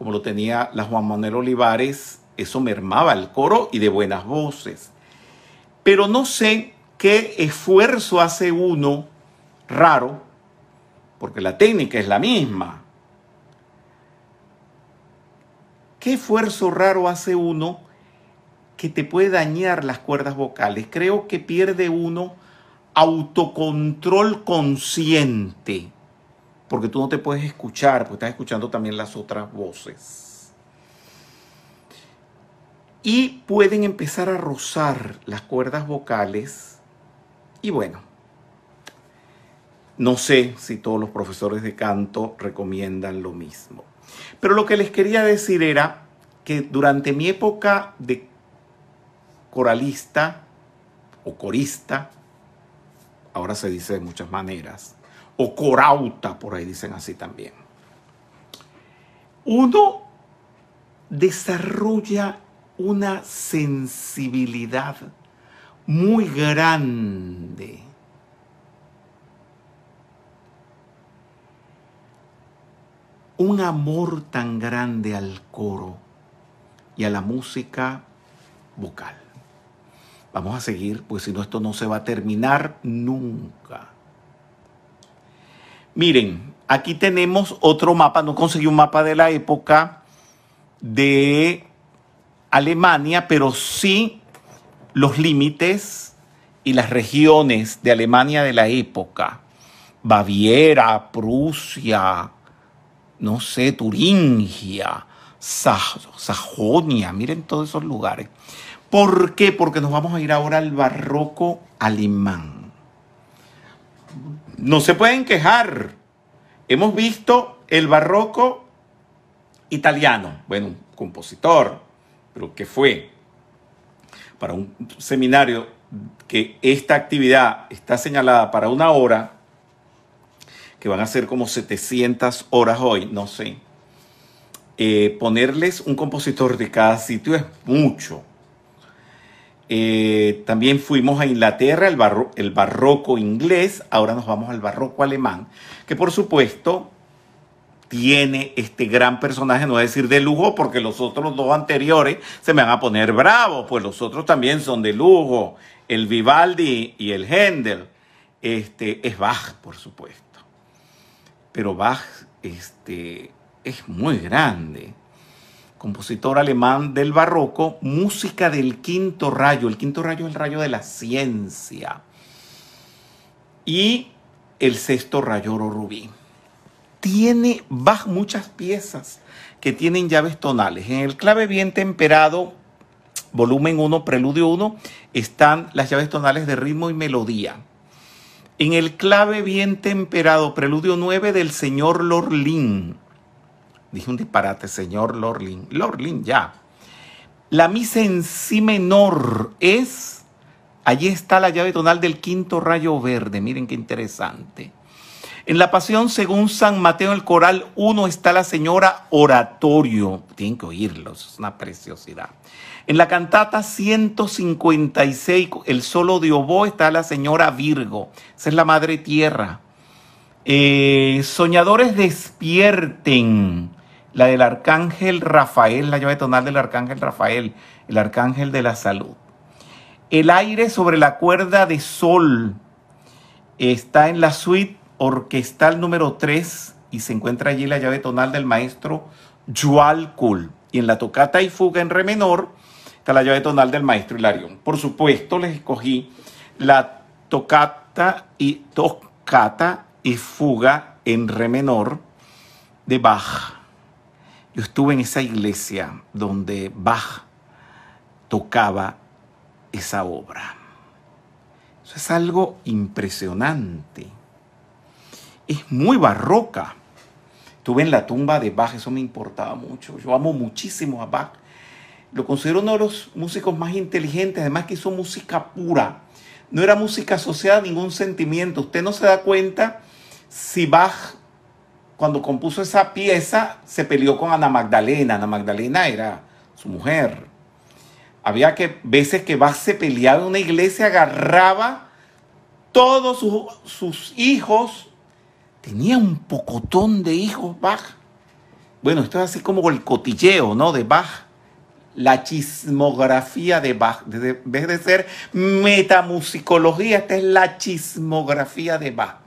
Speaker 1: como lo tenía la Juan Manuel Olivares, eso mermaba el coro y de buenas voces. Pero no sé qué esfuerzo hace uno raro, porque la técnica es la misma. ¿Qué esfuerzo raro hace uno que te puede dañar las cuerdas vocales? Creo que pierde uno autocontrol consciente porque tú no te puedes escuchar, porque estás escuchando también las otras voces. Y pueden empezar a rozar las cuerdas vocales. Y bueno, no sé si todos los profesores de canto recomiendan lo mismo. Pero lo que les quería decir era que durante mi época de coralista o corista, ahora se dice de muchas maneras, o corauta, por ahí dicen así también. Uno desarrolla una sensibilidad muy grande. Un amor tan grande al coro y a la música vocal. Vamos a seguir, pues si no esto no se va a terminar nunca. Miren, aquí tenemos otro mapa, no conseguí un mapa de la época de Alemania, pero sí los límites y las regiones de Alemania de la época. Baviera, Prusia, no sé, Turingia, Sajonia, miren todos esos lugares. ¿Por qué? Porque nos vamos a ir ahora al barroco alemán. No se pueden quejar. Hemos visto el barroco italiano, bueno, un compositor, pero que fue para un seminario que esta actividad está señalada para una hora, que van a ser como 700 horas hoy, no sé. Eh, ponerles un compositor de cada sitio es mucho. Eh, también fuimos a Inglaterra, el, el barroco inglés, ahora nos vamos al barroco alemán, que por supuesto tiene este gran personaje, no voy a decir de lujo, porque los otros dos anteriores se me van a poner bravos, pues los otros también son de lujo, el Vivaldi y el Händel. Este es Bach, por supuesto. Pero Bach este, es muy grande compositor alemán del barroco, música del quinto rayo. El quinto rayo es el rayo de la ciencia. Y el sexto rayo oro rubí. Tiene muchas piezas que tienen llaves tonales. En el clave bien temperado, volumen 1, preludio 1, están las llaves tonales de ritmo y melodía. En el clave bien temperado, preludio 9 del señor Lorlin Dije un disparate, señor Lorlin. Lorlin, ya. La misa en sí menor es, allí está la llave tonal del quinto rayo verde, miren qué interesante. En la pasión, según San Mateo, el coral 1 está la señora oratorio, tienen que oírlo, es una preciosidad. En la cantata 156, el solo de oboe, está la señora Virgo, esa es la madre tierra. Eh, soñadores despierten la del arcángel Rafael, la llave tonal del arcángel Rafael, el arcángel de la salud. El aire sobre la cuerda de sol está en la suite orquestal número 3 y se encuentra allí la llave tonal del maestro Jualkul. Y en la tocata y fuga en re menor está la llave tonal del maestro Hilarión. Por supuesto, les escogí la tocata y tocata y fuga en re menor de Bach yo estuve en esa iglesia donde Bach tocaba esa obra. Eso es algo impresionante. Es muy barroca. Estuve en la tumba de Bach, eso me importaba mucho. Yo amo muchísimo a Bach. Lo considero uno de los músicos más inteligentes, además que hizo música pura. No era música asociada a ningún sentimiento. Usted no se da cuenta si Bach cuando compuso esa pieza, se peleó con Ana Magdalena. Ana Magdalena era su mujer. Había que, veces que Bach se peleaba en una iglesia, agarraba todos sus, hijos. Tenía un pocotón de hijos Bach. Bueno, esto es así como el cotilleo, ¿no? De Bach. La chismografía de Bach. En vez de ser metamusicología, esta es la chismografía de Bach.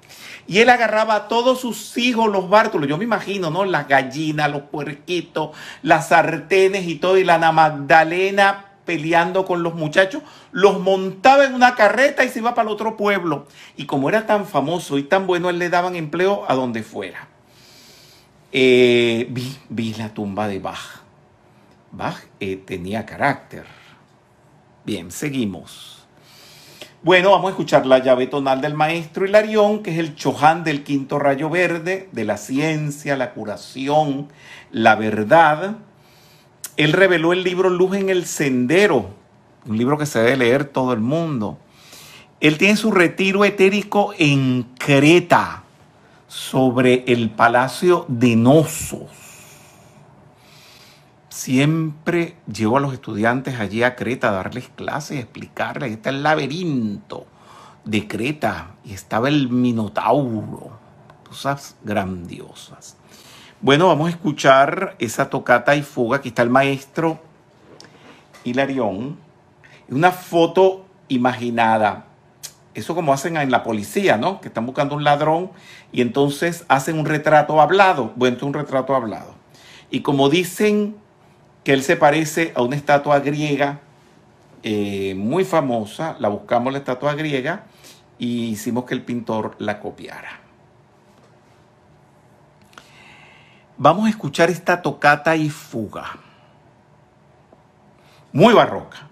Speaker 1: Y él agarraba a todos sus hijos, los bártulos, yo me imagino, ¿no? Las gallinas, los puerquitos, las sartenes y todo, y la Ana Magdalena peleando con los muchachos, los montaba en una carreta y se iba para el otro pueblo. Y como era tan famoso y tan bueno, él le daban empleo a donde fuera. Eh, vi, vi, la tumba de Bach. Bach eh, tenía carácter. Bien, seguimos. Bueno, vamos a escuchar la llave tonal del maestro Hilarión, que es el Choján del quinto rayo verde, de la ciencia, la curación, la verdad. Él reveló el libro Luz en el Sendero, un libro que se debe leer todo el mundo. Él tiene su retiro etérico en Creta, sobre el palacio de Nosos. Siempre llevo a los estudiantes allí a Creta a darles clases, explicarles. Este está el laberinto de Creta y estaba el Minotauro. Cosas grandiosas. Bueno, vamos a escuchar esa tocata y fuga. Aquí está el maestro Hilarión. Una foto imaginada. Eso como hacen en la policía, ¿no? Que están buscando un ladrón y entonces hacen un retrato hablado. Bueno, es un retrato hablado. Y como dicen que él se parece a una estatua griega eh, muy famosa, la buscamos la estatua griega y e hicimos que el pintor la copiara. Vamos a escuchar esta tocata y fuga, muy barroca.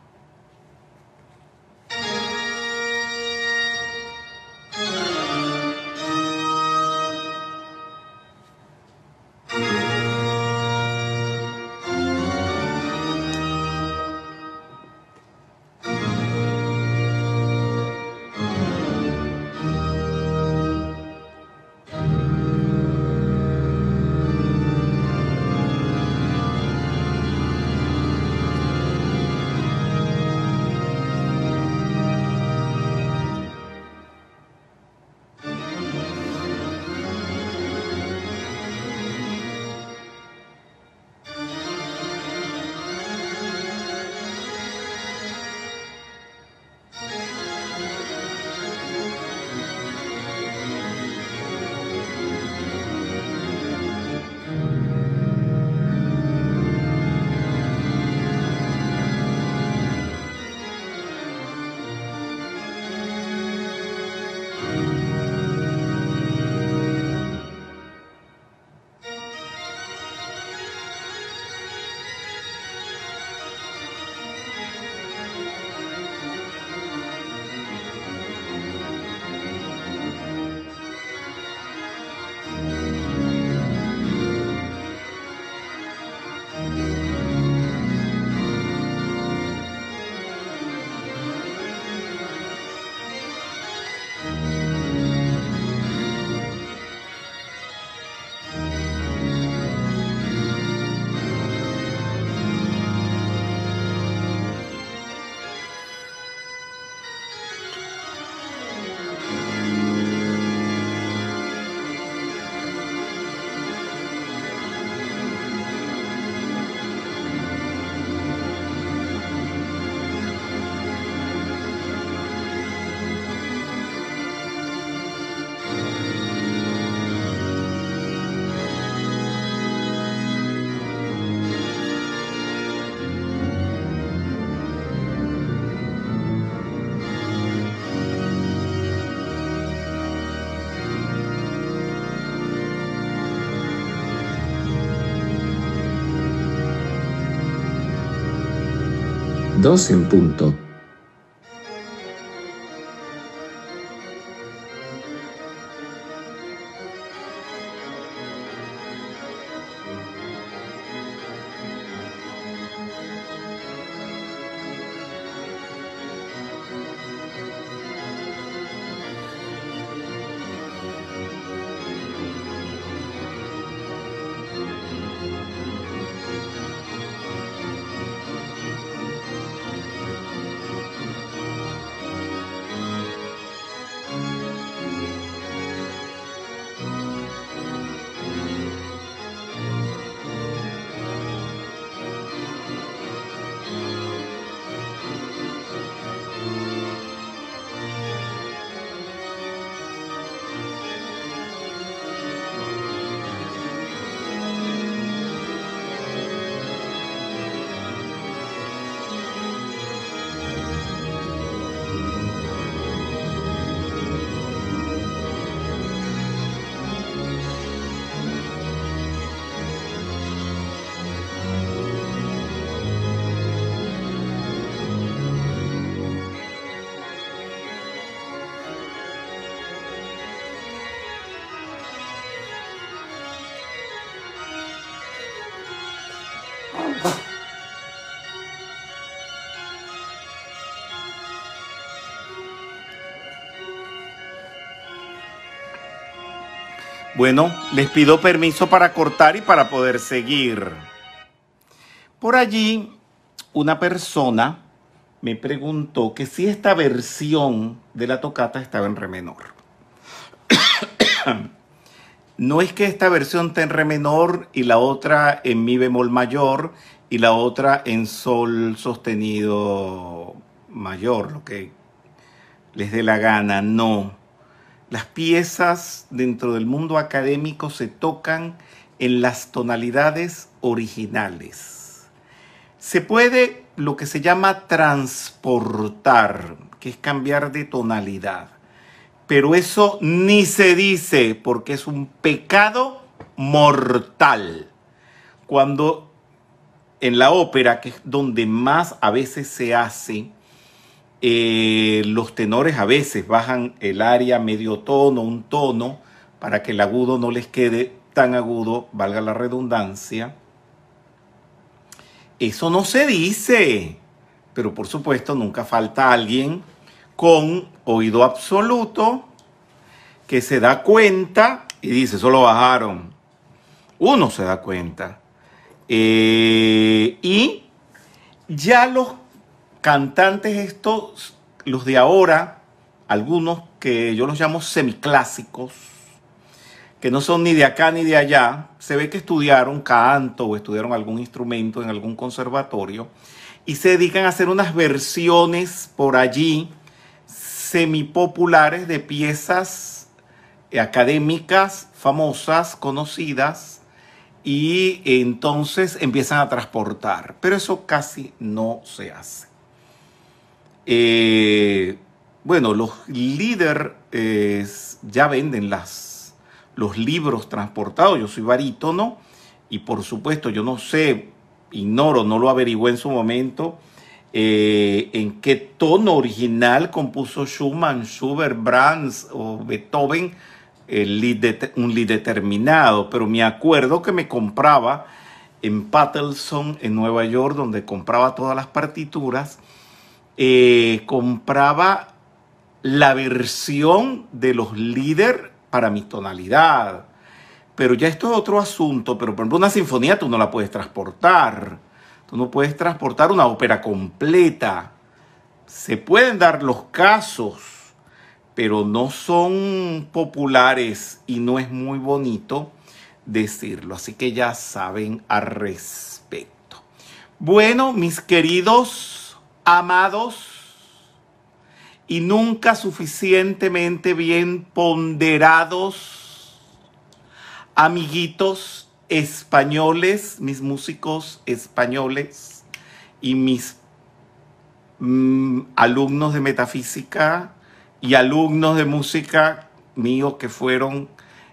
Speaker 1: 2 en punto. Bueno, les pido permiso para cortar y para poder seguir. Por allí, una persona me preguntó que si esta versión de la tocata estaba en re menor. no es que esta versión esté en re menor y la otra en mi bemol mayor y la otra en sol sostenido mayor, lo que les dé la gana, no. Las piezas dentro del mundo académico se tocan en las tonalidades originales. Se puede lo que se llama transportar, que es cambiar de tonalidad. Pero eso ni se dice porque es un pecado mortal. Cuando en la ópera, que es donde más a veces se hace, eh, los tenores a veces bajan el área medio tono, un tono, para que el agudo no les quede tan agudo, valga la redundancia. Eso no se dice, pero por supuesto nunca falta alguien con oído absoluto que se da cuenta y dice, solo bajaron. Uno se da cuenta. Eh, y ya los cantantes estos, los de ahora, algunos que yo los llamo semiclásicos, que no son ni de acá ni de allá, se ve que estudiaron canto o estudiaron algún instrumento en algún conservatorio y se dedican a hacer unas versiones por allí semipopulares de piezas eh, académicas famosas, conocidas, y entonces empiezan a transportar. Pero eso casi no se hace. Eh, bueno, los líderes eh, ya venden las, los libros transportados. Yo soy barítono y por supuesto yo no sé, ignoro, no lo averigué en su momento. Eh, en qué tono original compuso Schumann, Schubert, Brahms o Beethoven un lead determinado, pero me acuerdo que me compraba en Patelson, en Nueva York, donde compraba todas las partituras eh, compraba la versión de los líder para mi tonalidad. Pero ya esto es otro asunto, pero por ejemplo una sinfonía tú no la puedes transportar. Tú no puedes transportar una ópera completa. Se pueden dar los casos, pero no son populares y no es muy bonito decirlo. Así que ya saben al respecto. Bueno, mis queridos amados y nunca suficientemente bien ponderados, amiguitos españoles, mis músicos españoles y mis mm, alumnos de metafísica y alumnos de música míos que fueron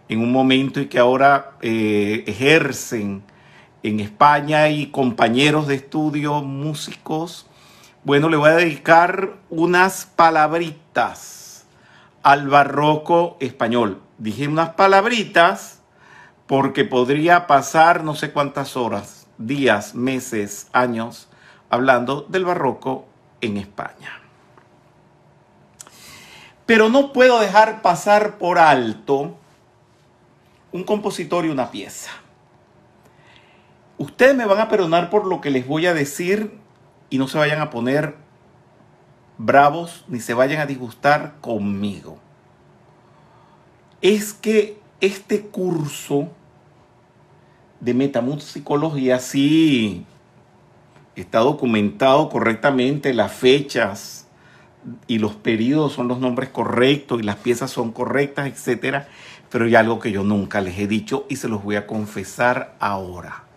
Speaker 1: en un momento y que ahora eh, ejercen en España y compañeros de estudio, músicos, bueno, le voy a dedicar unas palabritas al barroco español. Dije unas palabritas porque podría pasar no sé cuántas horas, días, meses, años hablando del barroco en España. Pero no puedo dejar pasar por alto un compositor y una pieza. Ustedes me van a perdonar por lo que les voy a decir y no se vayan a poner bravos ni se vayan a disgustar conmigo. Es que este curso de metamusicología sí está documentado correctamente, las fechas y los periodos son los nombres correctos y las piezas son correctas, etcétera, pero hay algo que yo nunca les he dicho y se los voy a confesar ahora.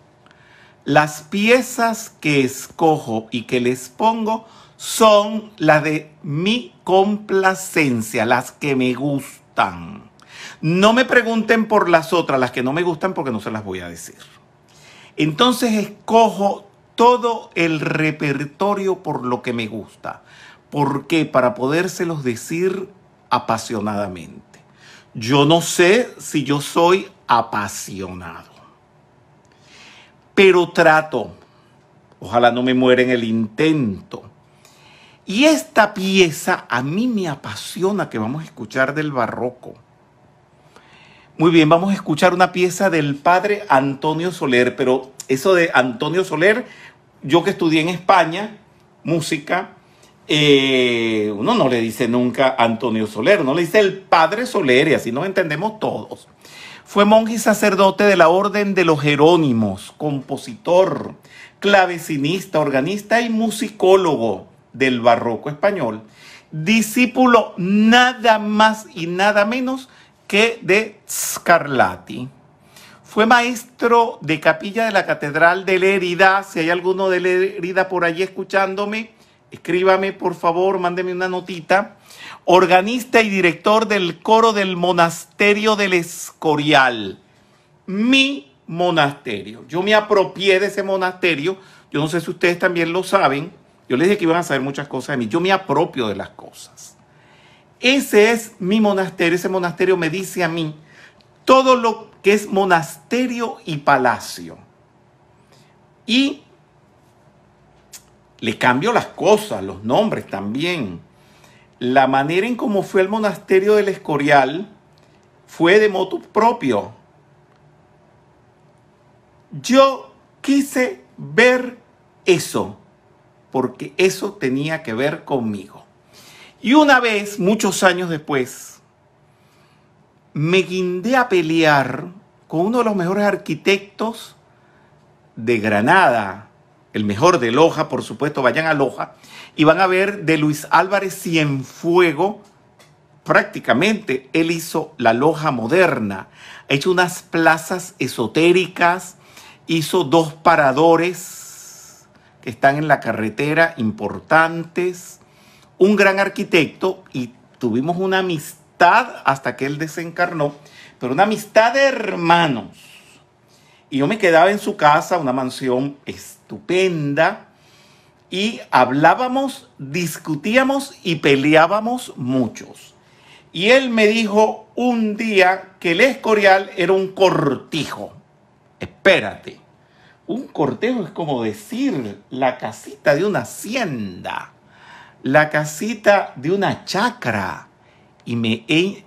Speaker 1: Las piezas que escojo y que les pongo son las de mi complacencia, las que me gustan. No me pregunten por las otras, las que no me gustan, porque no se las voy a decir. Entonces escojo todo el repertorio por lo que me gusta. ¿Por qué? Para podérselos decir apasionadamente. Yo no sé si yo soy apasionado pero trato. Ojalá no me muera en el intento. Y esta pieza a mí me apasiona que vamos a escuchar del barroco. Muy bien, vamos a escuchar una pieza del padre Antonio Soler, pero eso de Antonio Soler, yo que estudié en España, música, eh, uno no le dice nunca Antonio Soler, uno le dice el padre Soler y así nos entendemos todos. Fue monje y sacerdote de la Orden de los Jerónimos, compositor, clavecinista, organista y musicólogo del barroco español, discípulo nada más y nada menos que de Scarlatti. Fue maestro de capilla de la Catedral de Lérida. Si hay alguno de Lérida por allí escuchándome, escríbame por favor, mándeme una notita, organista y director del coro del monasterio del Escorial, mi monasterio. Yo me apropié de ese monasterio, yo no sé si ustedes también lo saben, yo les dije que iban a saber muchas cosas de mí, yo me apropio de las cosas. Ese es mi monasterio, ese monasterio me dice a mí todo lo que es monasterio y palacio. Y le cambio las cosas, los nombres también. La manera en cómo fue el monasterio del Escorial fue de moto propio. Yo quise ver eso, porque eso tenía que ver conmigo. Y una vez, muchos años después, me guindé a pelear con uno de los mejores arquitectos de Granada, el mejor de Loja, por supuesto, vayan a Loja y van a ver de Luis Álvarez Cienfuego. Prácticamente él hizo la Loja moderna, ha hecho unas plazas esotéricas, hizo dos paradores que están en la carretera importantes, un gran arquitecto y tuvimos una amistad hasta que él desencarnó, pero una amistad de hermanos. Y yo me quedaba en su casa, una mansión estupenda y hablábamos, discutíamos y peleábamos muchos. Y él me dijo un día que el escorial era un cortijo. Espérate, un cortejo es como decir la casita de una hacienda, la casita de una chacra. Y me he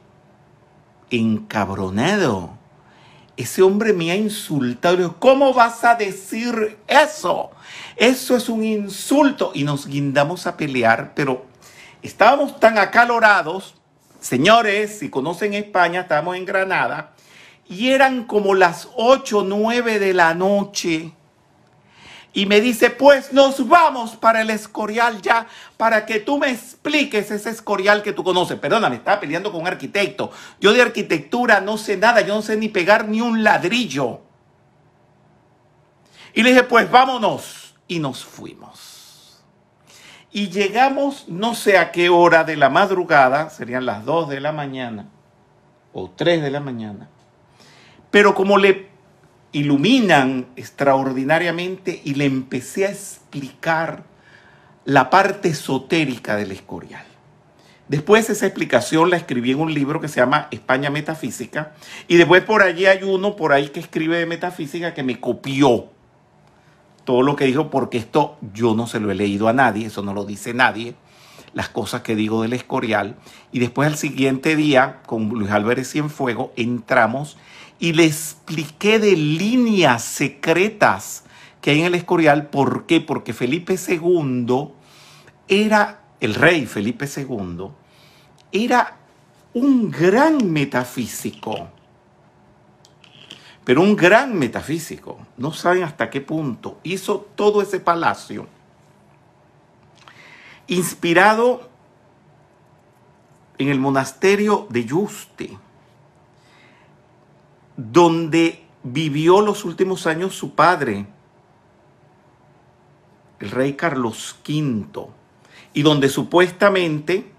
Speaker 1: encabronado ese hombre me ha insultado. ¿Cómo vas a decir eso? Eso es un insulto. Y nos guindamos a pelear, pero estábamos tan acalorados, señores, si conocen España, estábamos en Granada, y eran como las 8, 9 de la noche y me dice, pues nos vamos para el escorial ya, para que tú me expliques ese escorial que tú conoces. Perdóname, estaba peleando con un arquitecto. Yo de arquitectura no sé nada, yo no sé ni pegar ni un ladrillo. Y le dije, pues vámonos. Y nos fuimos. Y llegamos no sé a qué hora de la madrugada, serían las 2 de la mañana o 3 de la mañana. Pero como le iluminan extraordinariamente y le empecé a explicar la parte esotérica del escorial. Después esa explicación la escribí en un libro que se llama España Metafísica y después por allí hay uno por ahí que escribe de metafísica que me copió todo lo que dijo porque esto yo no se lo he leído a nadie, eso no lo dice nadie las cosas que digo del Escorial. Y después al siguiente día, con Luis Álvarez Fuego, entramos y le expliqué de líneas secretas que hay en el Escorial. ¿Por qué? Porque Felipe II era, el rey Felipe II, era un gran metafísico, pero un gran metafísico, no saben hasta qué punto, hizo todo ese palacio inspirado en el monasterio de Yuste, donde vivió los últimos años su padre, el rey Carlos V, y donde supuestamente,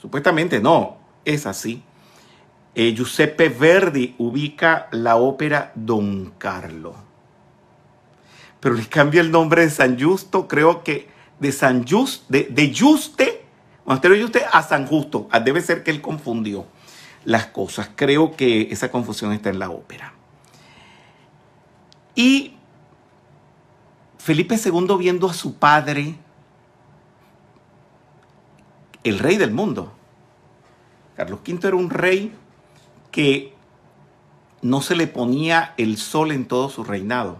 Speaker 1: supuestamente no, es así, eh, Giuseppe Verdi ubica la ópera Don Carlo. Pero le cambia el nombre de San Justo, creo que de San de, Juste, Juste a San Justo. Ah, debe ser que él confundió las cosas. Creo que esa confusión está en la ópera. Y Felipe II viendo a su padre, el rey del mundo. Carlos V era un rey que no se le ponía el sol en todo su reinado.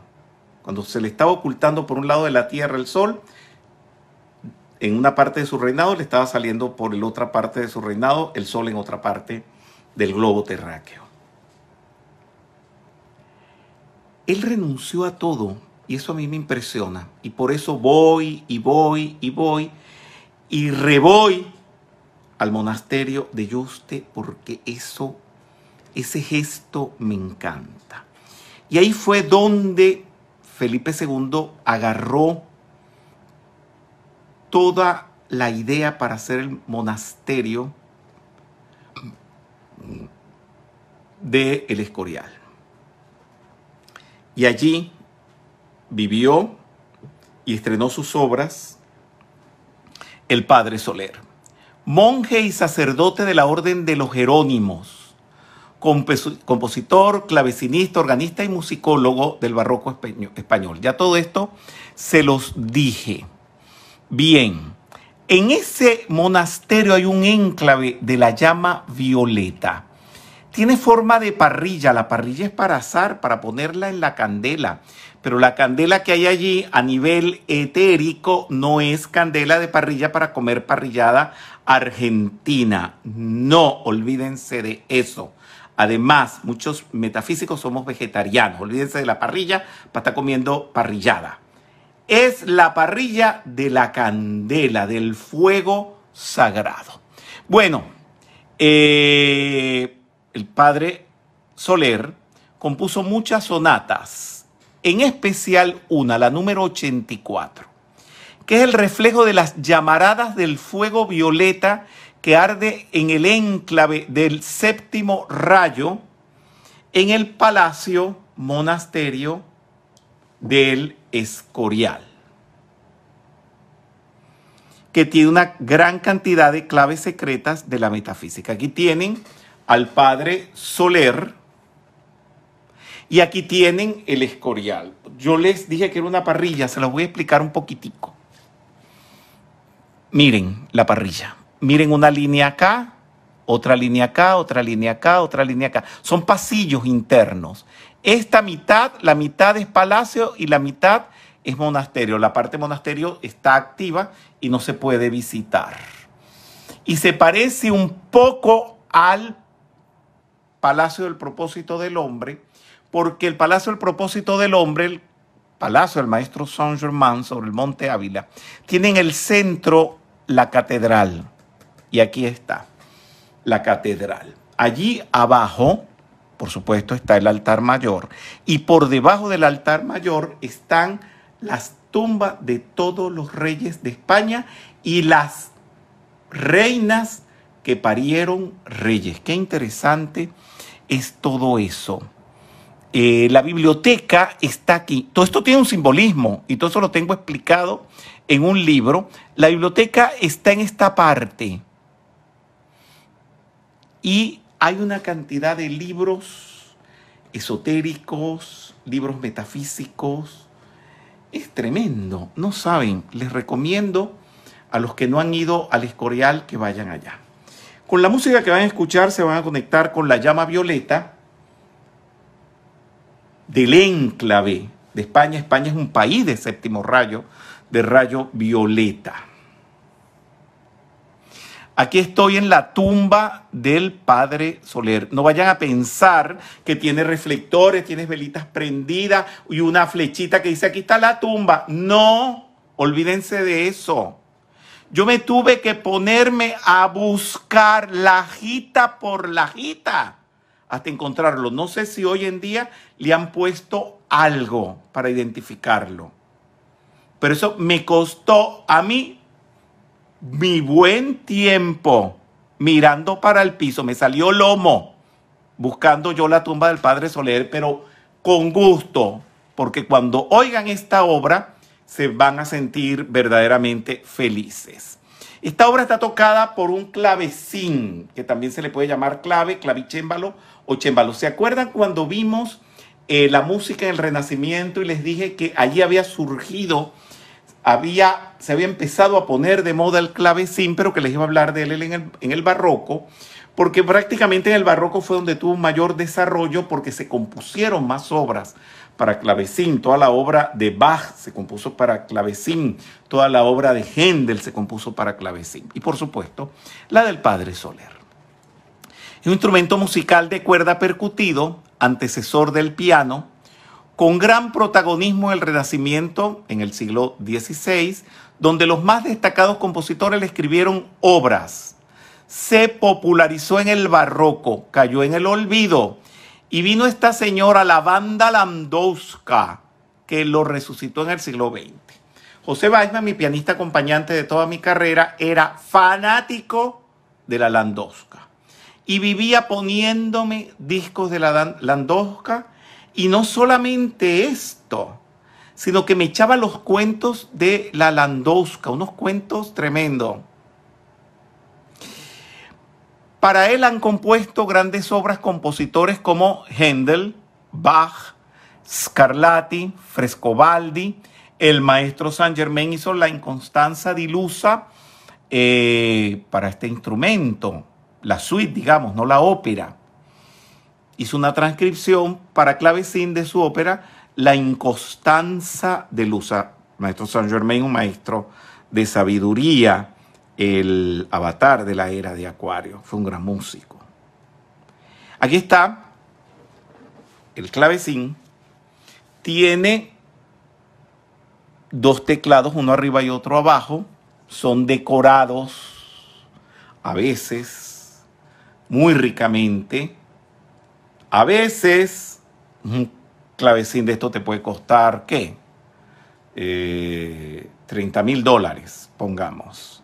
Speaker 1: Cuando se le estaba ocultando por un lado de la tierra el sol, en una parte de su reinado, le estaba saliendo por la otra parte de su reinado el sol en otra parte del globo terráqueo. Él renunció a todo y eso a mí me impresiona y por eso voy y voy y voy y revoy al monasterio de Yuste porque eso, ese gesto me encanta. Y ahí fue donde Felipe II agarró toda la idea para hacer el monasterio de El Escorial. Y allí vivió y estrenó sus obras el padre Soler, monje y sacerdote de la Orden de los Jerónimos, compositor, clavecinista, organista y musicólogo del barroco español. Ya todo esto se los dije. Bien, en ese monasterio hay un enclave de la llama violeta. Tiene forma de parrilla, la parrilla es para asar, para ponerla en la candela, pero la candela que hay allí a nivel etérico no es candela de parrilla para comer parrillada argentina. No, olvídense de eso. Además, muchos metafísicos somos vegetarianos. Olvídense de la parrilla para estar comiendo parrillada es la parrilla de la candela, del fuego sagrado. Bueno, eh, el padre Soler compuso muchas sonatas, en especial una, la número 84, que es el reflejo de las llamaradas del fuego violeta que arde en el enclave del séptimo rayo en el palacio monasterio del Escorial, que tiene una gran cantidad de claves secretas de la metafísica. Aquí tienen al padre Soler y aquí tienen el Escorial. Yo les dije que era una parrilla, se los voy a explicar un poquitico. Miren la parrilla. Miren una línea acá, otra línea acá, otra línea acá, otra línea acá. Son pasillos internos esta mitad, la mitad es palacio y la mitad es monasterio. La parte monasterio está activa y no se puede visitar. Y se parece un poco al Palacio del Propósito del Hombre, porque el Palacio del Propósito del Hombre, el Palacio del Maestro Saint Germain sobre el Monte Ávila, tiene en el centro la catedral. Y aquí está, la catedral. Allí abajo por supuesto, está el altar mayor. Y por debajo del altar mayor están las tumbas de todos los reyes de España y las reinas que parieron reyes. Qué interesante es todo eso. Eh, la biblioteca está aquí. Todo esto tiene un simbolismo y todo eso lo tengo explicado en un libro. La biblioteca está en esta parte. Y hay una cantidad de libros esotéricos, libros metafísicos. Es tremendo, no saben, les recomiendo a los que no han ido al Escorial que vayan allá. Con la música que van a escuchar se van a conectar con la llama violeta del enclave de España. España es un país de séptimo rayo, de rayo violeta. Aquí estoy en la tumba del Padre Soler. No vayan a pensar que tiene reflectores, tiene velitas prendidas y una flechita que dice aquí está la tumba. No, olvídense de eso. Yo me tuve que ponerme a buscar la lajita por la lajita hasta encontrarlo. No sé si hoy en día le han puesto algo para identificarlo. Pero eso me costó a mí mi buen tiempo mirando para el piso, me salió lomo, buscando yo la tumba del Padre Soler, pero con gusto, porque cuando oigan esta obra se van a sentir verdaderamente felices. Esta obra está tocada por un clavecín, que también se le puede llamar clave, clavichémbalo o chémbalo. ¿Se acuerdan cuando vimos eh, la música en el Renacimiento y les dije que allí había surgido se había empezado a poner de moda el clavecín, pero que les iba a hablar de él en el, en el barroco, porque prácticamente en el barroco fue donde tuvo un mayor desarrollo porque se compusieron más obras para clavecín, toda la obra de Bach se compuso para clavecín, toda la obra de Händel se compuso para clavecín y por supuesto la del padre Soler. Es un instrumento musical de cuerda percutido, antecesor del piano, con gran protagonismo en el Renacimiento, en el siglo XVI, donde los más destacados compositores le escribieron obras. Se popularizó en el barroco, cayó en el olvido, y vino esta señora, la banda Landowska, que lo resucitó en el siglo XX. José Weisman, mi pianista acompañante de toda mi carrera, era fanático de la Landowska y vivía poniéndome discos de la Landowska y no solamente esto, sino que me echaba los cuentos de la Landowska, unos cuentos tremendos. Para él han compuesto grandes obras compositores como Händel, Bach, Scarlatti, Frescobaldi, el maestro San Germain hizo la Inconstanza di eh, para este instrumento, la suite, digamos, no la ópera hizo una transcripción para clavecín de su ópera La inconstanza de Lusa. Maestro Saint Germain, un maestro de sabiduría, el avatar de la era de Acuario. Fue un gran músico. Aquí está el clavecín. Tiene dos teclados, uno arriba y otro abajo. Son decorados a veces muy ricamente a veces, un clavecín de esto te puede costar, ¿qué? 30 eh, mil dólares, pongamos.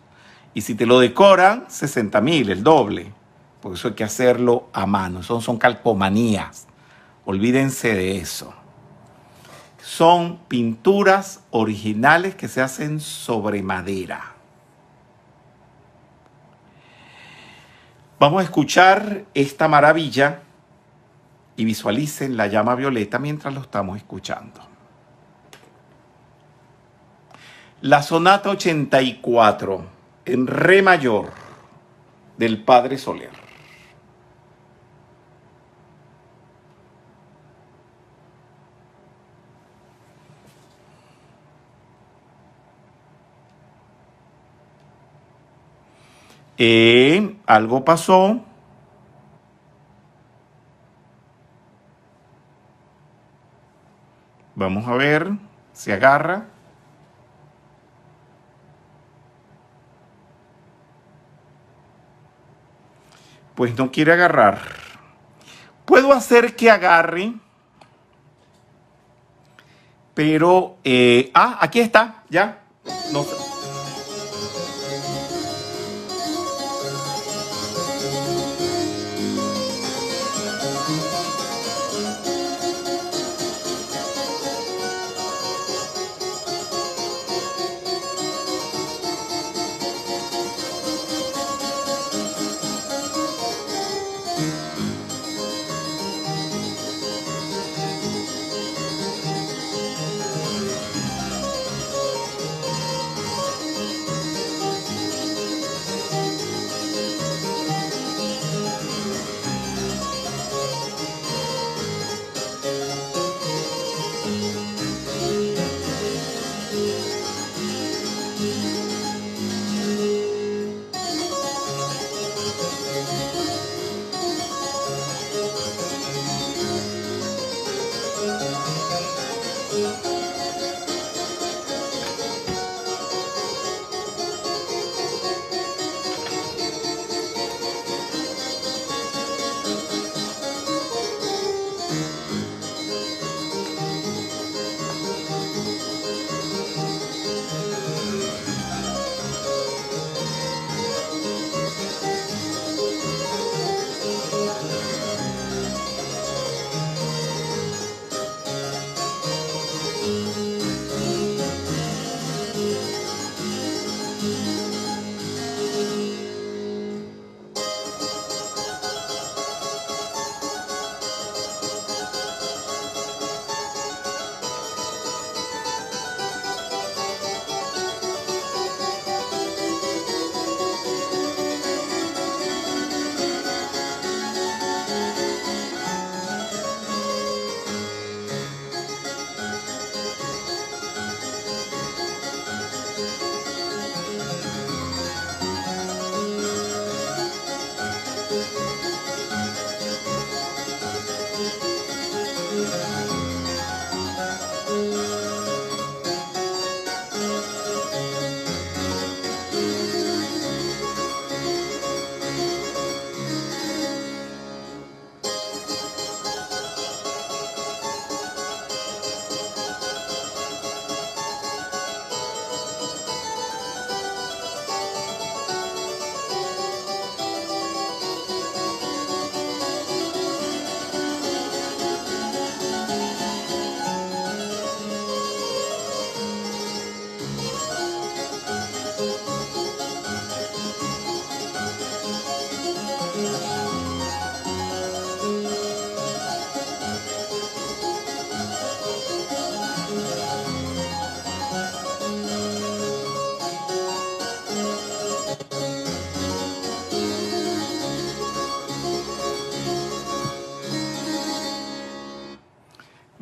Speaker 1: Y si te lo decoran, 60 mil, el doble. Por eso hay que hacerlo a mano. Son, son calcomanías. Olvídense de eso. Son pinturas originales que se hacen sobre madera. Vamos a escuchar esta maravilla y visualicen la llama violeta mientras lo estamos escuchando. La sonata 84 en re mayor del Padre Soler. Eh, algo pasó. Vamos a ver, si agarra. Pues no quiere agarrar. Puedo hacer que agarre. Pero, eh, ah, aquí está, ya. No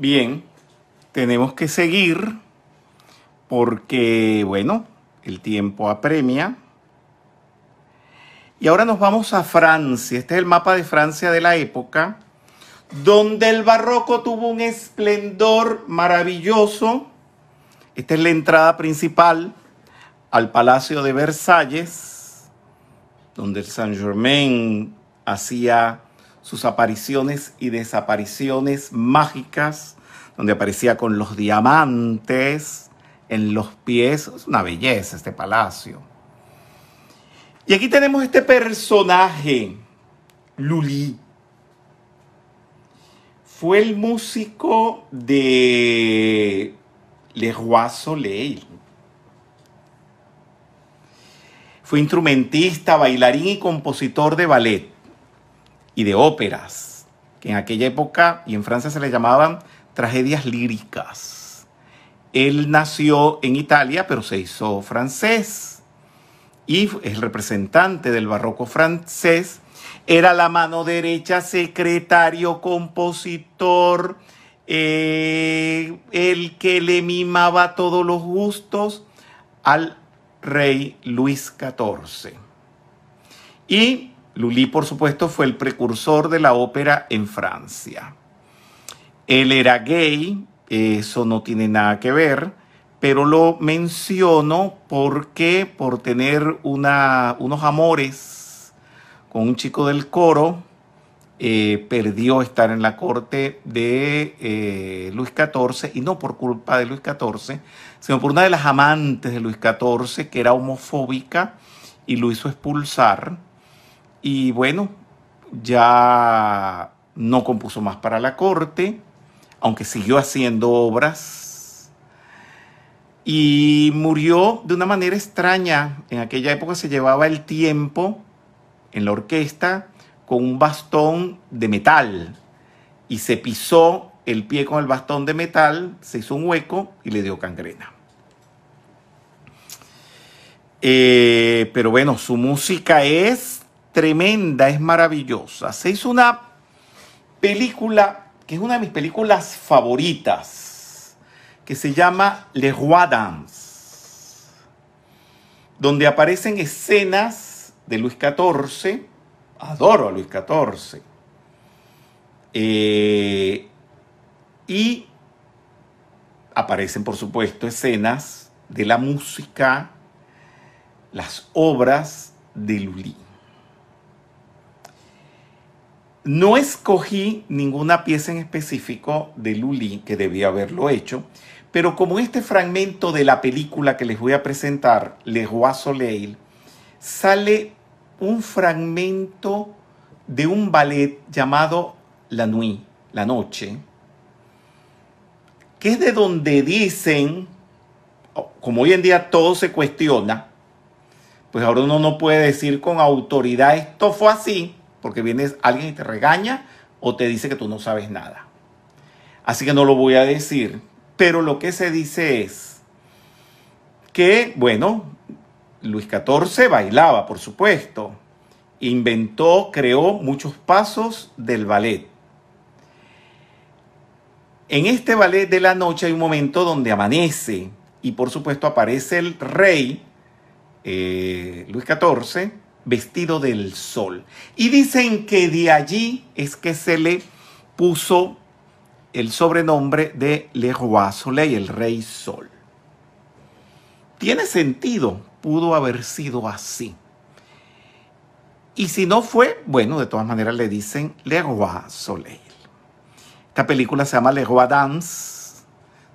Speaker 1: bien, tenemos que seguir porque, bueno, el tiempo apremia. Y ahora nos vamos a Francia. Este es el mapa de Francia de la época, donde el barroco tuvo un esplendor maravilloso. Esta es la entrada principal al Palacio de Versalles, donde el Saint Germain hacía sus apariciones y desapariciones mágicas, donde aparecía con los diamantes en los pies. Es una belleza este palacio. Y aquí tenemos este personaje, Lulí. Fue el músico de Le Roi Soleil. Fue instrumentista, bailarín y compositor de ballet y de óperas, que en aquella época y en Francia se le llamaban tragedias líricas. Él nació en Italia, pero se hizo francés y el representante del barroco francés. Era la mano derecha, secretario, compositor, eh, el que le mimaba todos los gustos al rey Luis XIV. Y Lully, por supuesto, fue el precursor de la ópera en Francia. Él era gay, eso no tiene nada que ver, pero lo menciono porque por tener unos amores con un chico del coro, eh, perdió estar en la corte de eh, Luis XIV, y no por culpa de Luis XIV, sino por una de las amantes de Luis XIV, que era homofóbica y lo hizo expulsar. Y bueno, ya no compuso más para la corte, aunque siguió haciendo obras. Y murió de una manera extraña. En aquella época se llevaba el tiempo en la orquesta con un bastón de metal y se pisó el pie con el bastón de metal, se hizo un hueco y le dio cangrena. Eh, pero bueno, su música es tremenda, es maravillosa. Se hizo una película que es una de mis películas favoritas, que se llama Les Rois donde aparecen escenas de Luis XIV, adoro a Luis XIV, eh, y aparecen, por supuesto, escenas de la música, las obras de Lully. No escogí ninguna pieza en específico de Lully, que debía haberlo hecho, pero como este fragmento de la película que les voy a presentar, Le Roi Soleil, sale un fragmento de un ballet llamado La Nuit, La Noche, que es de donde dicen, como hoy en día todo se cuestiona, pues ahora uno no puede decir con autoridad esto fue así, porque viene alguien y te regaña o te dice que tú no sabes nada. Así que no lo voy a decir, pero lo que se dice es que, bueno, Luis XIV bailaba, por supuesto, inventó, creó muchos pasos del ballet. En este ballet de la noche hay un momento donde amanece y por supuesto aparece el rey eh, Luis XIV vestido del sol. Y dicen que de allí es que se le puso el sobrenombre de Le Roi Soleil, el Rey Sol. Tiene sentido, pudo haber sido así. Y si no fue, bueno, de todas maneras le dicen Le Roi Soleil. Esta película se llama Le Roi Dance.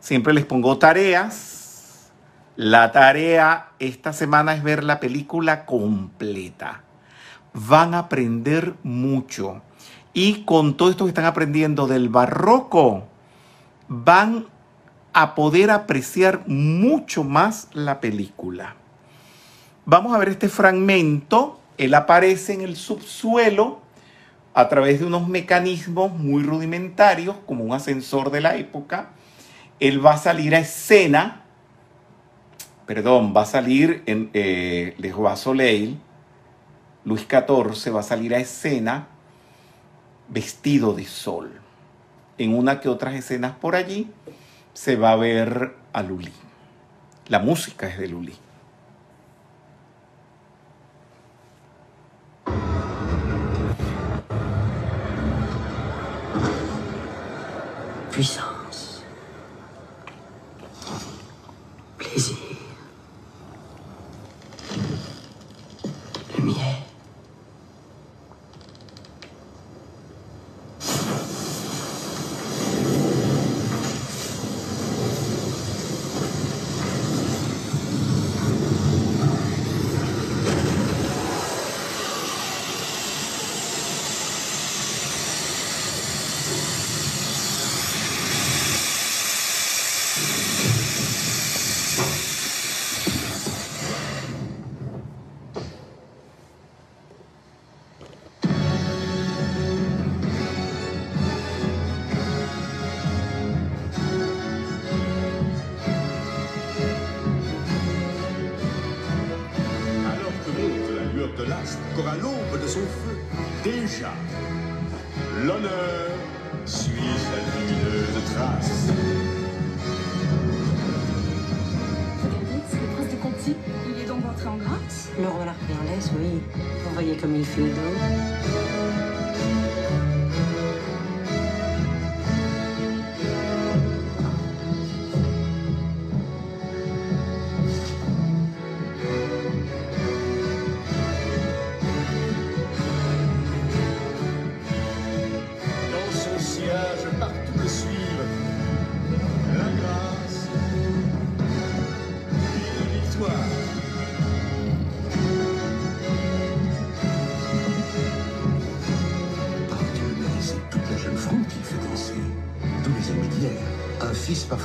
Speaker 1: Siempre les pongo tareas la tarea esta semana es ver la película completa. Van a aprender mucho. Y con todo esto que están aprendiendo del barroco, van a poder apreciar mucho más la película. Vamos a ver este fragmento. Él aparece en el subsuelo a través de unos mecanismos muy rudimentarios, como un ascensor de la época. Él va a salir a escena perdón, va a salir en eh, a Soleil, Luis XIV va a salir a escena vestido de sol. En una que otras escenas por allí se va a ver a Lulí. La música es de Lulí.
Speaker 2: Puissant.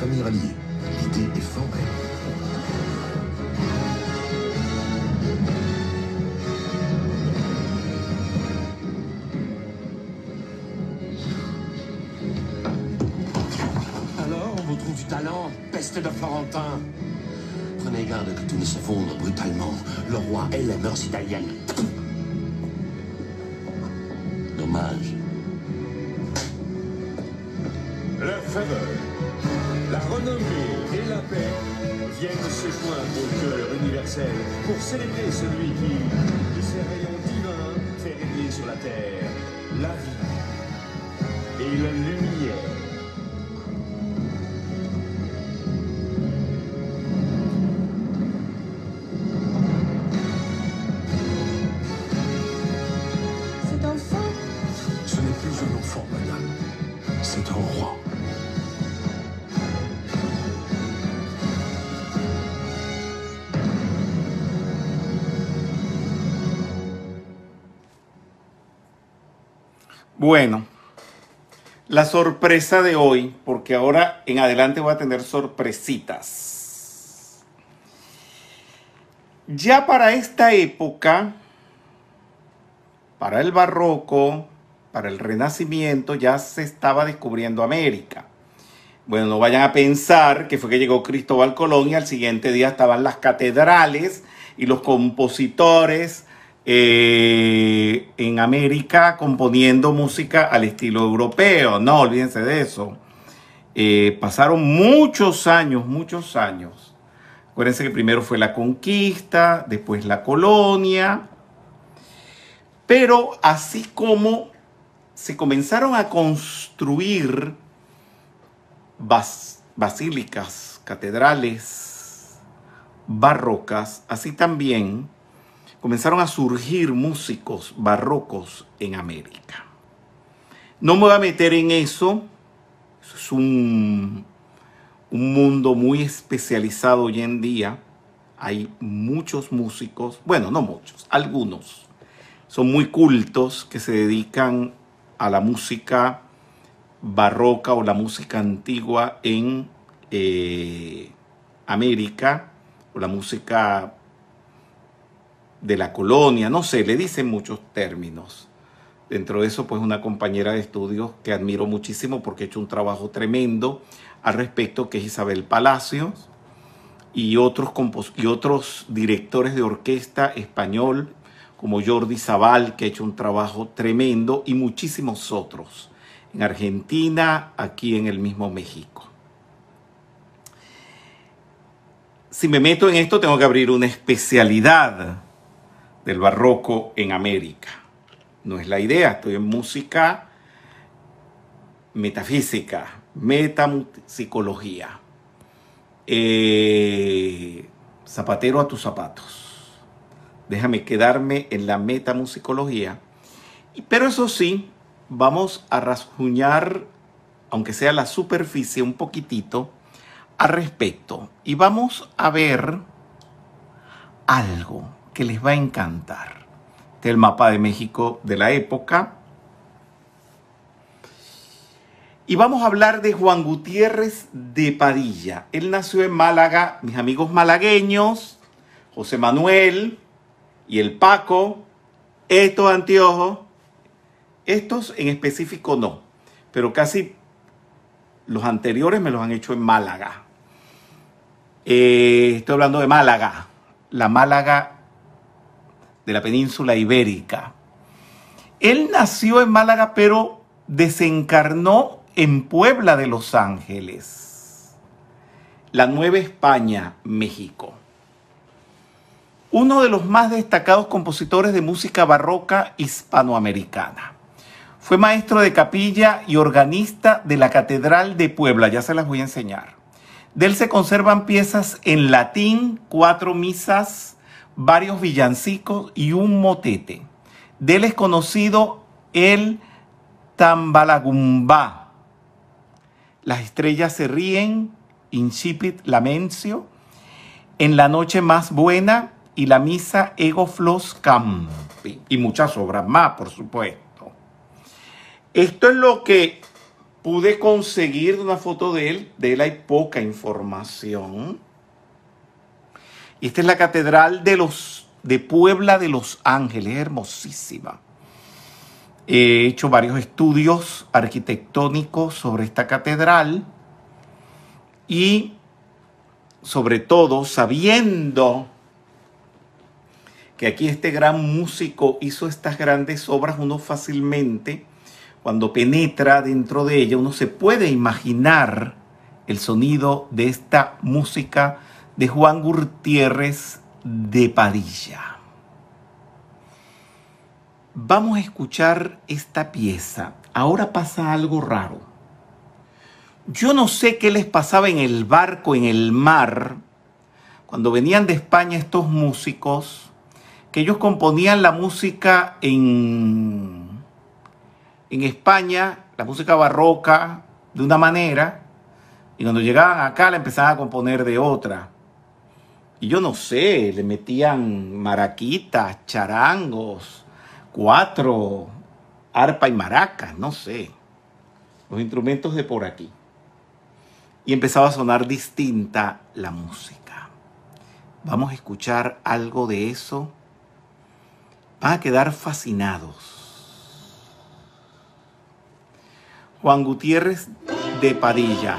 Speaker 2: L'idée est formelle. Alors, on vous trouve du talent, peste de Florentin. Prenez garde que tout ne se s'effondre brutalement. Le roi est la mœurs italiennes. pour célébrer celui qui
Speaker 1: Bueno, la sorpresa de hoy, porque ahora en adelante voy a tener sorpresitas. Ya para esta época, para el barroco, para el renacimiento, ya se estaba descubriendo América. Bueno, no vayan a pensar que fue que llegó Cristóbal Colón y al siguiente día estaban las catedrales y los compositores eh, en América componiendo música al estilo europeo. No, olvídense de eso. Eh, pasaron muchos años, muchos años. Acuérdense que primero fue la conquista, después la colonia. Pero así como se comenzaron a construir basílicas, catedrales barrocas, así también comenzaron a surgir músicos barrocos en América. No me voy a meter en eso, es un, un mundo muy especializado hoy en día. Hay muchos músicos, bueno, no muchos, algunos. Son muy cultos que se dedican a la música barroca o la música antigua en eh, América, o la música de la colonia, no sé, le dicen muchos términos. Dentro de eso, pues una compañera de estudios que admiro muchísimo porque ha hecho un trabajo tremendo al respecto, que es Isabel Palacios, y otros, y otros directores de orquesta español, como Jordi Zabal, que ha hecho un trabajo tremendo, y muchísimos otros, en Argentina, aquí en el mismo México. Si me meto en esto, tengo que abrir una especialidad del barroco en América. No es la idea, estoy en música metafísica, metamusicología. Eh, zapatero a tus zapatos. Déjame quedarme en la metamusicología. Pero eso sí, vamos a rasguñar, aunque sea la superficie, un poquitito al respecto. Y vamos a ver algo que les va a encantar. Este es el mapa de México de la época. Y vamos a hablar de Juan Gutiérrez de Padilla. Él nació en Málaga, mis amigos malagueños, José Manuel y el Paco, estos anteojos, estos en específico no, pero casi los anteriores me los han hecho en Málaga. Eh, estoy hablando de Málaga, la Málaga de la península ibérica. Él nació en Málaga, pero desencarnó en Puebla de Los Ángeles, la Nueva España, México. Uno de los más destacados compositores de música barroca hispanoamericana. Fue maestro de capilla y organista de la Catedral de Puebla, ya se las voy a enseñar. De él se conservan piezas en latín, cuatro misas, varios villancicos y un motete. Del es conocido el Tambalagumba. Las estrellas se ríen, incipit lamencio, en la noche más buena y la misa ego flos campi. Y muchas obras más, por supuesto. Esto es lo que pude conseguir de una foto de él. De él hay poca información esta es la catedral de, los, de Puebla de los Ángeles, hermosísima. He hecho varios estudios arquitectónicos sobre esta catedral y sobre todo sabiendo que aquí este gran músico hizo estas grandes obras, uno fácilmente, cuando penetra dentro de ella, uno se puede imaginar el sonido de esta música de Juan Gutiérrez de Padilla. Vamos a escuchar esta pieza. Ahora pasa algo raro. Yo no sé qué les pasaba en el barco, en el mar, cuando venían de España estos músicos, que ellos componían la música en, en España, la música barroca, de una manera, y cuando llegaban acá la empezaban a componer de otra y yo no sé, le metían maraquitas, charangos, cuatro, arpa y maracas, no sé, los instrumentos de por aquí. Y empezaba a sonar distinta la música. Vamos a escuchar algo de eso. Van a quedar fascinados. Juan Gutiérrez de Padilla.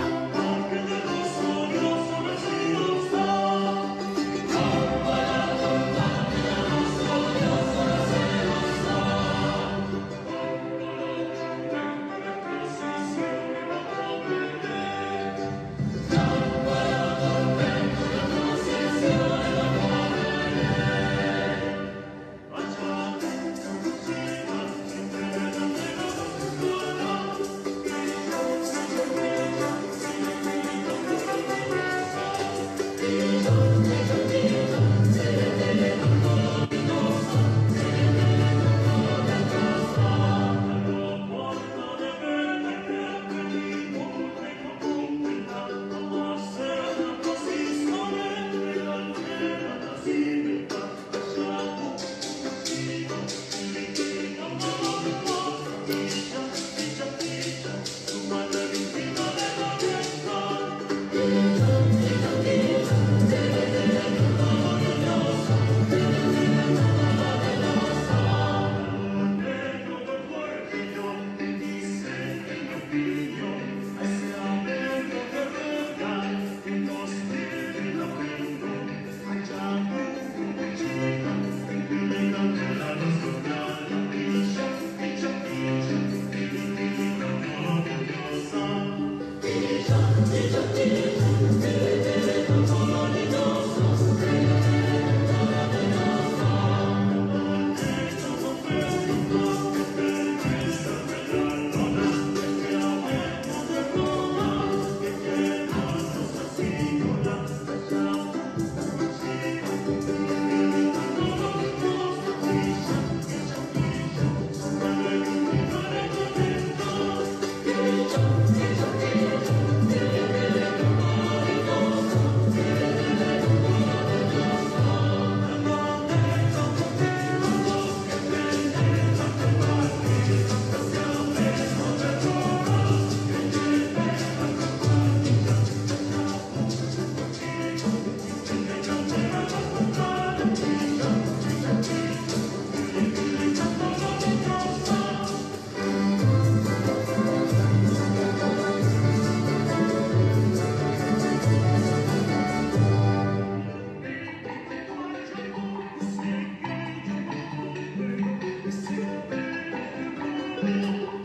Speaker 1: 嗯。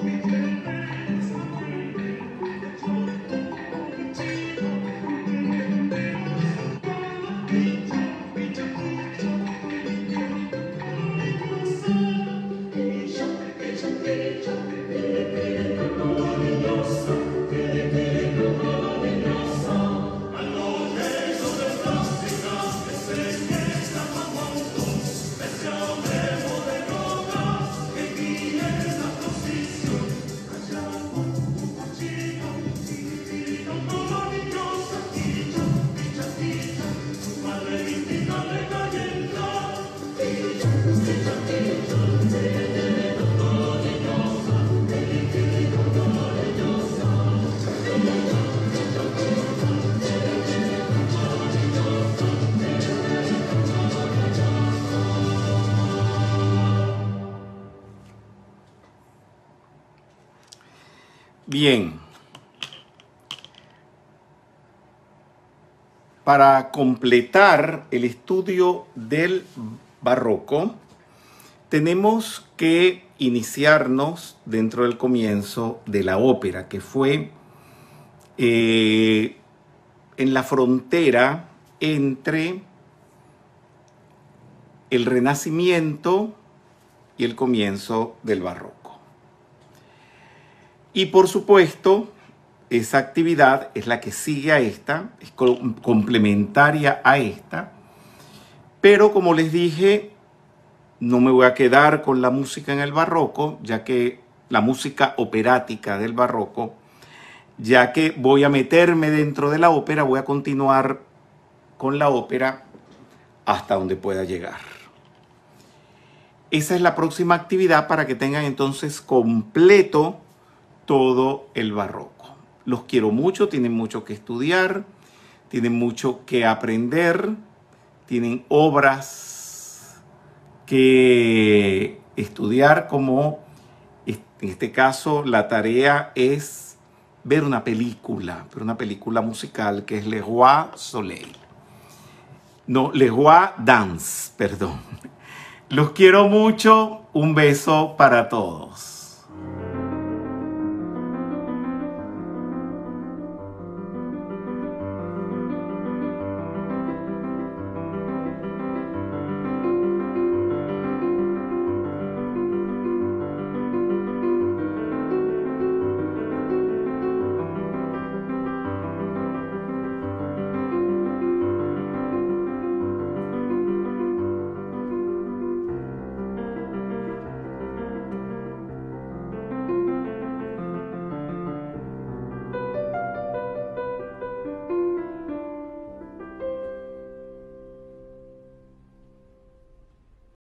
Speaker 1: Bien. Para completar el estudio del barroco, tenemos que iniciarnos dentro del comienzo de la ópera, que fue eh, en la frontera entre el Renacimiento y el comienzo del barroco. Y por supuesto, esa actividad es la que sigue a esta, es complementaria a esta, pero como les dije, no me voy a quedar con la música en el barroco, ya que la música operática del barroco, ya que voy a meterme dentro de la ópera, voy a continuar con la ópera hasta donde pueda llegar. Esa es la próxima actividad para que tengan entonces completo todo el barroco. Los quiero mucho, tienen mucho que estudiar, tienen mucho que aprender, tienen obras que estudiar como en este caso la tarea es ver una película, pero una película musical que es Le Roi Soleil. No, Le Roi Dance, perdón. Los quiero mucho, un beso para todos.